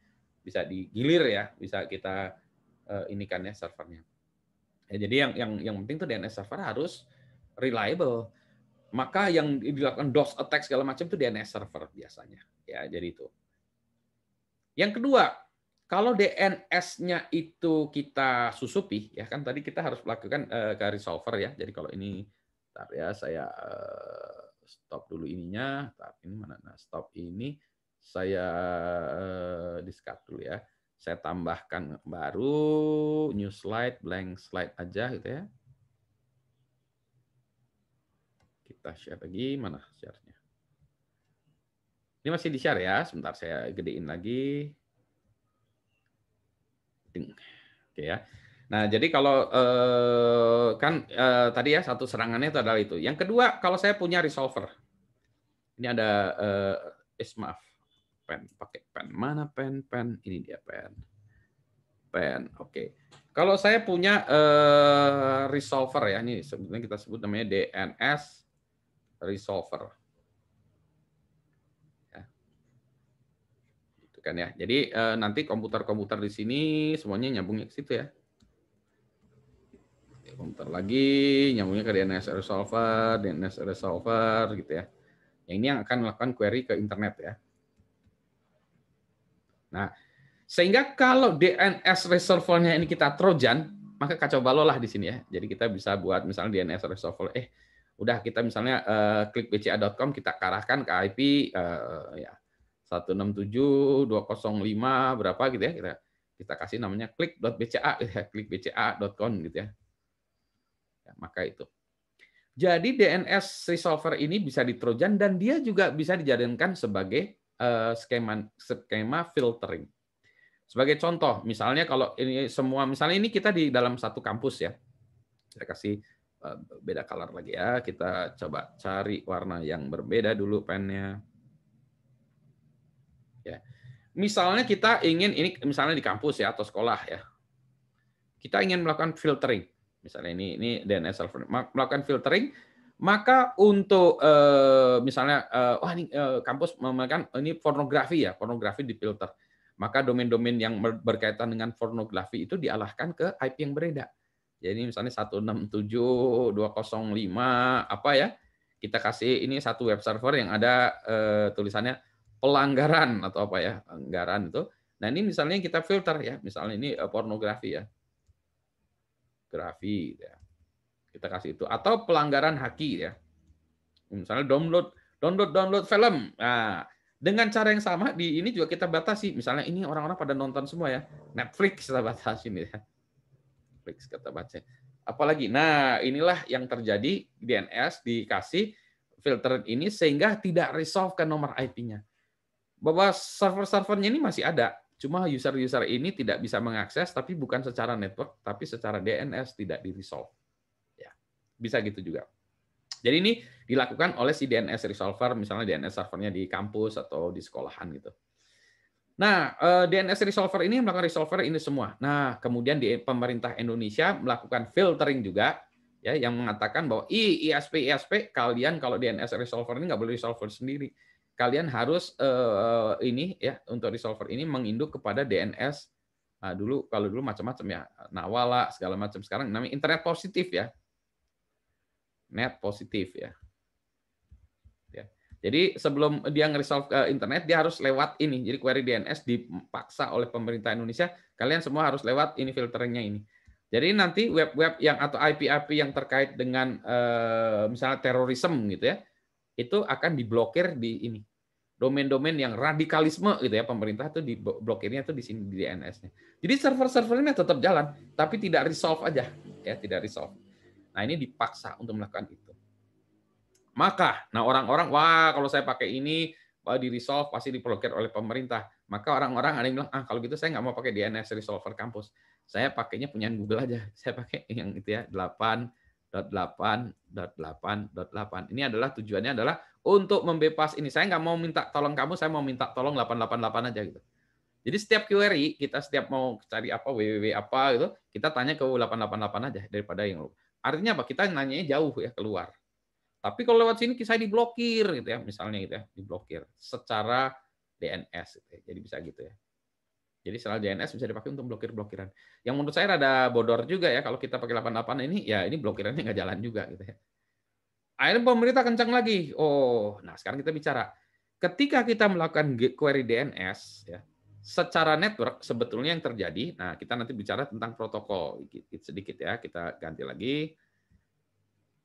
Bisa digilir ya, bisa kita eh, inikan ya servernya. Ya, jadi yang yang yang penting tuh DNS server harus reliable. Maka yang dilakukan DOS attack segala macam itu DNS server biasanya. Ya, jadi itu. Yang kedua, kalau DNS-nya itu kita susupi, ya kan tadi kita harus melakukan uh, eh, solver ya. Jadi kalau ini, tar ya saya uh, stop dulu ininya. Tar ini mana? Nah, stop ini saya uh, discard dulu ya. Saya tambahkan baru new slide, blank slide aja gitu ya. Kita share lagi mana share-nya. Ini masih di share ya. Sebentar saya gedein lagi. Oke ya. Nah, jadi kalau eh, kan eh, tadi ya satu serangannya itu adalah itu. Yang kedua, kalau saya punya resolver. Ini ada eh, is maaf. Pen, pakai pen. Mana pen? Pen. Ini dia pen. Pen. Oke. Okay. Kalau saya punya eh, resolver ya, ini sebetulnya kita sebut namanya DNS resolver. Gitu kan ya. Jadi uh, nanti komputer-komputer di sini semuanya nyambungnya ke situ ya. Komputer lagi nyambungnya ke DNS resolver, DNS resolver gitu ya. Yang ini yang akan melakukan query ke internet ya. Nah, sehingga kalau DNS resolvernya ini kita trojan, maka kacau balau lah di sini ya. Jadi kita bisa buat misalnya DNS resolver, eh udah kita misalnya uh, klik bca.com kita arahkan ke IP uh, eh, ya 167 205 berapa gitu ya kita kita kasih namanya klik.bca gitu ya, klik bca.com gitu ya. ya. Maka itu. Jadi DNS resolver ini bisa ditrojan dan dia juga bisa dijadikan sebagai uh, skema skema filtering. Sebagai contoh, misalnya kalau ini semua misalnya ini kita di dalam satu kampus ya. Saya kasih uh, beda color lagi ya. Kita coba cari warna yang berbeda dulu pennya misalnya kita ingin ini misalnya di kampus ya atau sekolah ya. Kita ingin melakukan filtering. Misalnya ini ini DNS server melakukan filtering maka untuk eh, misalnya eh, wah ini eh, kampus memakan oh, ini pornografi ya, pornografi di filter Maka domain-domain yang berkaitan dengan pornografi itu dialahkan ke IP yang berbeda. Jadi misalnya 167205 lima apa ya? Kita kasih ini satu web server yang ada eh, tulisannya pelanggaran atau apa ya anggaran itu. Nah ini misalnya kita filter ya, misalnya ini eh, pornografi ya, grafi gitu ya. kita kasih itu atau pelanggaran haki ya, misalnya download download download film. Nah dengan cara yang sama di ini juga kita batasi. Misalnya ini orang-orang pada nonton semua ya, Netflix kita batasi ini. ya, Netflix kita baca. Apalagi, nah inilah yang terjadi DNS dikasih filter ini sehingga tidak resolve ke nomor IP-nya bahwa server-servernya ini masih ada, cuma user-user ini tidak bisa mengakses, tapi bukan secara network, tapi secara DNS tidak di resolve. Ya, bisa gitu juga. Jadi ini dilakukan oleh si DNS resolver, misalnya DNS servernya di kampus atau di sekolahan gitu. Nah, eh, DNS resolver ini melakukan resolver ini semua. Nah, kemudian di pemerintah Indonesia melakukan filtering juga ya yang mengatakan bahwa ISP ISP kalian kalau DNS resolver ini nggak boleh resolver sendiri kalian harus uh, ini ya untuk resolver ini menginduk kepada DNS uh, nah, dulu kalau dulu macam-macam ya Nawala segala macam sekarang namanya internet positif ya net positif ya, ya. jadi sebelum dia ngeresolve ke eh, internet, dia harus lewat ini. Jadi query DNS dipaksa oleh pemerintah Indonesia. Kalian semua harus lewat ini filternya ini. Jadi nanti web-web yang atau IP-IP yang terkait dengan uh, misalnya terorisme gitu ya, itu akan diblokir di ini domain-domain yang radikalisme gitu ya pemerintah tuh di blokirnya tuh di sini di DNS-nya. Jadi server-servernya tetap jalan tapi tidak resolve aja ya tidak resolve. Nah ini dipaksa untuk melakukan itu. Maka nah orang-orang wah kalau saya pakai ini wah di resolve pasti diblokir oleh pemerintah. Maka orang-orang ada yang bilang ah kalau gitu saya nggak mau pakai DNS resolver kampus. Saya pakainya punya Google aja. Saya pakai yang itu ya 8.8.8.8. .8.8.8. Ini adalah tujuannya adalah untuk membebas ini. Saya nggak mau minta tolong kamu, saya mau minta tolong 888 aja gitu. Jadi setiap query kita setiap mau cari apa www apa gitu, kita tanya ke 888 aja daripada yang lu. Artinya apa? Kita nanya jauh ya keluar. Tapi kalau lewat sini saya diblokir gitu ya, misalnya gitu ya, diblokir secara DNS gitu ya. Jadi bisa gitu ya. Jadi selalu DNS bisa dipakai untuk blokir-blokiran. Yang menurut saya ada bodor juga ya kalau kita pakai 88 ini, ya ini blokirannya nggak jalan juga gitu ya. Akhirnya pemerintah kencang lagi. Oh, nah sekarang kita bicara. Ketika kita melakukan query DNS, ya, secara network sebetulnya yang terjadi, nah kita nanti bicara tentang protokol sedikit ya, kita ganti lagi.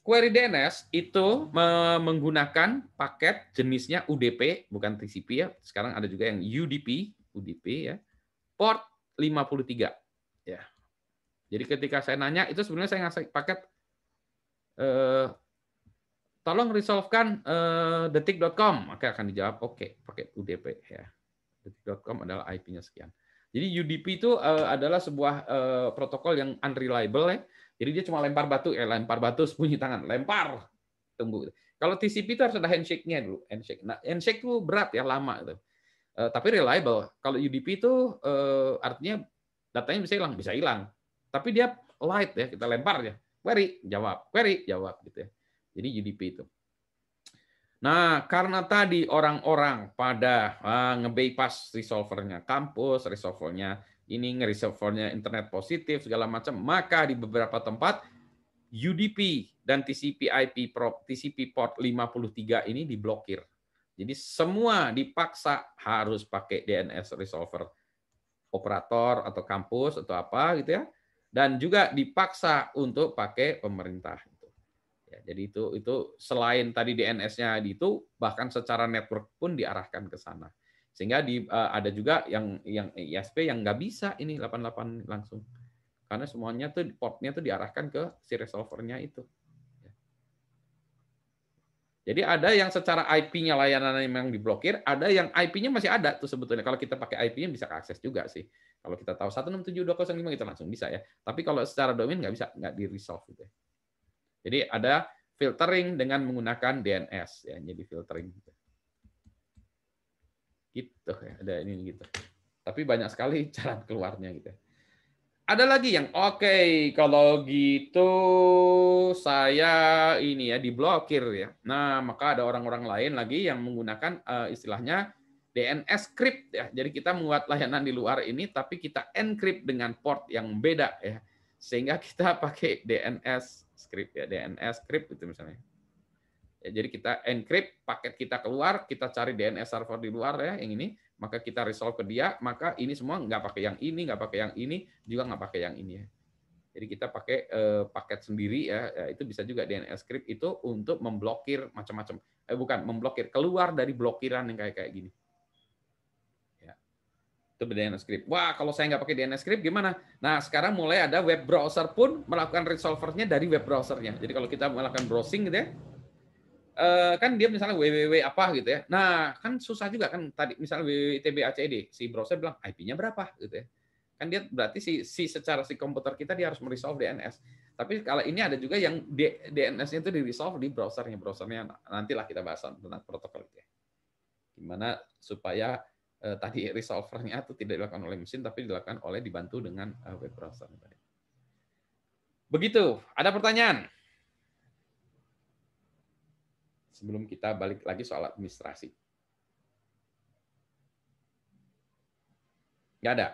Query DNS itu menggunakan paket jenisnya UDP, bukan TCP ya. Sekarang ada juga yang UDP, UDP ya. Port 53 ya. Jadi ketika saya nanya itu sebenarnya saya ngasih paket eh, tolong resolvekan uh, eh, detik.com oke akan dijawab oke pakai UDP ya detik.com adalah IP-nya sekian jadi UDP itu uh, adalah sebuah uh, protokol yang unreliable ya jadi dia cuma lempar batu ya eh, lempar batu bunyi tangan lempar tunggu kalau TCP itu harus ada handshake-nya dulu handshake nah handshake itu berat ya lama itu uh, tapi reliable kalau UDP itu uh, artinya datanya bisa hilang bisa hilang tapi dia light ya kita lempar ya query jawab query jawab gitu ya jadi UDP itu. Nah, karena tadi orang-orang pada ah, bypass resolvernya kampus, resolvernya ini, resolvernya internet positif, segala macam, maka di beberapa tempat UDP dan TCP IP TCP port 53 ini diblokir. Jadi semua dipaksa harus pakai DNS resolver operator atau kampus atau apa gitu ya. Dan juga dipaksa untuk pakai pemerintah Ya, jadi itu itu selain tadi DNS-nya itu bahkan secara network pun diarahkan ke sana. Sehingga di, uh, ada juga yang yang ISP yang nggak bisa ini 88 langsung. Karena semuanya tuh portnya tuh diarahkan ke si resolvernya itu. Ya. Jadi ada yang secara IP-nya layanan memang diblokir, ada yang IP-nya masih ada tuh sebetulnya. Kalau kita pakai IP-nya bisa akses juga sih. Kalau kita tahu 167.205 kita gitu langsung bisa ya. Tapi kalau secara domain nggak bisa, nggak di-resolve gitu ya. Jadi ada filtering dengan menggunakan DNS ya, jadi filtering. Gitu ya, ada ini gitu. Tapi banyak sekali cara keluarnya gitu. Ada lagi yang oke okay, kalau gitu saya ini ya diblokir ya. Nah, maka ada orang-orang lain lagi yang menggunakan uh, istilahnya DNS script ya. Jadi kita membuat layanan di luar ini tapi kita encrypt dengan port yang beda ya sehingga kita pakai DNS script ya DNS script itu misalnya ya, jadi kita encrypt paket kita keluar kita cari DNS server di luar ya yang ini maka kita resolve ke dia maka ini semua nggak pakai yang ini nggak pakai yang ini juga nggak pakai yang ini ya jadi kita pakai eh, paket sendiri ya, ya itu bisa juga DNS script itu untuk memblokir macam-macam eh bukan memblokir keluar dari blokiran yang kayak kayak gini itu DNS script. Wah, kalau saya nggak pakai DNS script gimana? Nah, sekarang mulai ada web browser pun melakukan resolvernya dari web browsernya. Jadi kalau kita melakukan browsing gitu ya, eh, kan dia misalnya www apa gitu ya. Nah, kan susah juga kan tadi misalnya www si browser bilang IP-nya berapa gitu ya. Kan dia berarti si, si secara si komputer kita dia harus meresolve DNS. Tapi kalau ini ada juga yang DNS-nya itu di-resolve di browsernya. Browsernya nantilah kita bahas tentang protokol itu ya. Gimana supaya eh, tadi resolvernya itu tidak dilakukan oleh mesin tapi dilakukan oleh dibantu dengan eh, web browser. Begitu. Ada pertanyaan? Sebelum kita balik lagi soal administrasi. Nggak ada.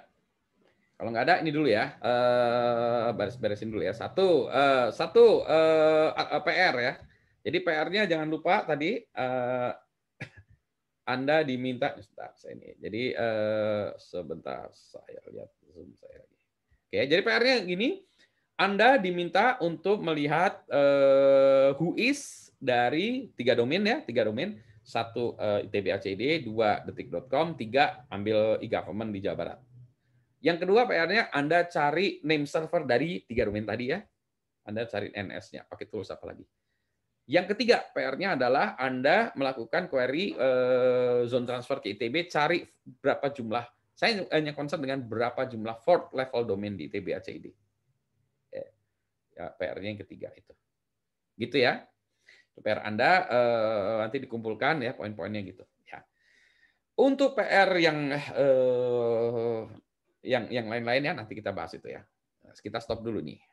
Kalau nggak ada, ini dulu ya. Eh, baris-barisin dulu ya. Satu, eh, satu eh, PR ya. Jadi PR-nya jangan lupa tadi anda diminta eh, sebentar saya ini. Jadi eh, sebentar saya lihat zoom saya lagi. Oke, jadi PR-nya gini, Anda diminta untuk melihat eh, who is dari tiga domain ya, tiga domain. Satu eh, ITB dua detik.com, tiga ambil e-government di Jawa Barat. Yang kedua PR-nya Anda cari name server dari tiga domain tadi ya. Anda cari NS-nya, pakai tools apa lagi? Yang ketiga, PR-nya adalah Anda melakukan query eh, zone transfer ke ITB, cari berapa jumlah. Saya hanya concern dengan berapa jumlah fourth level domain di ITB ACID. Eh, ya, PR-nya yang ketiga itu. Gitu ya. PR Anda eh, nanti dikumpulkan ya poin-poinnya gitu. Ya. Untuk PR yang eh, yang yang lain-lain ya nanti kita bahas itu ya. Kita stop dulu nih.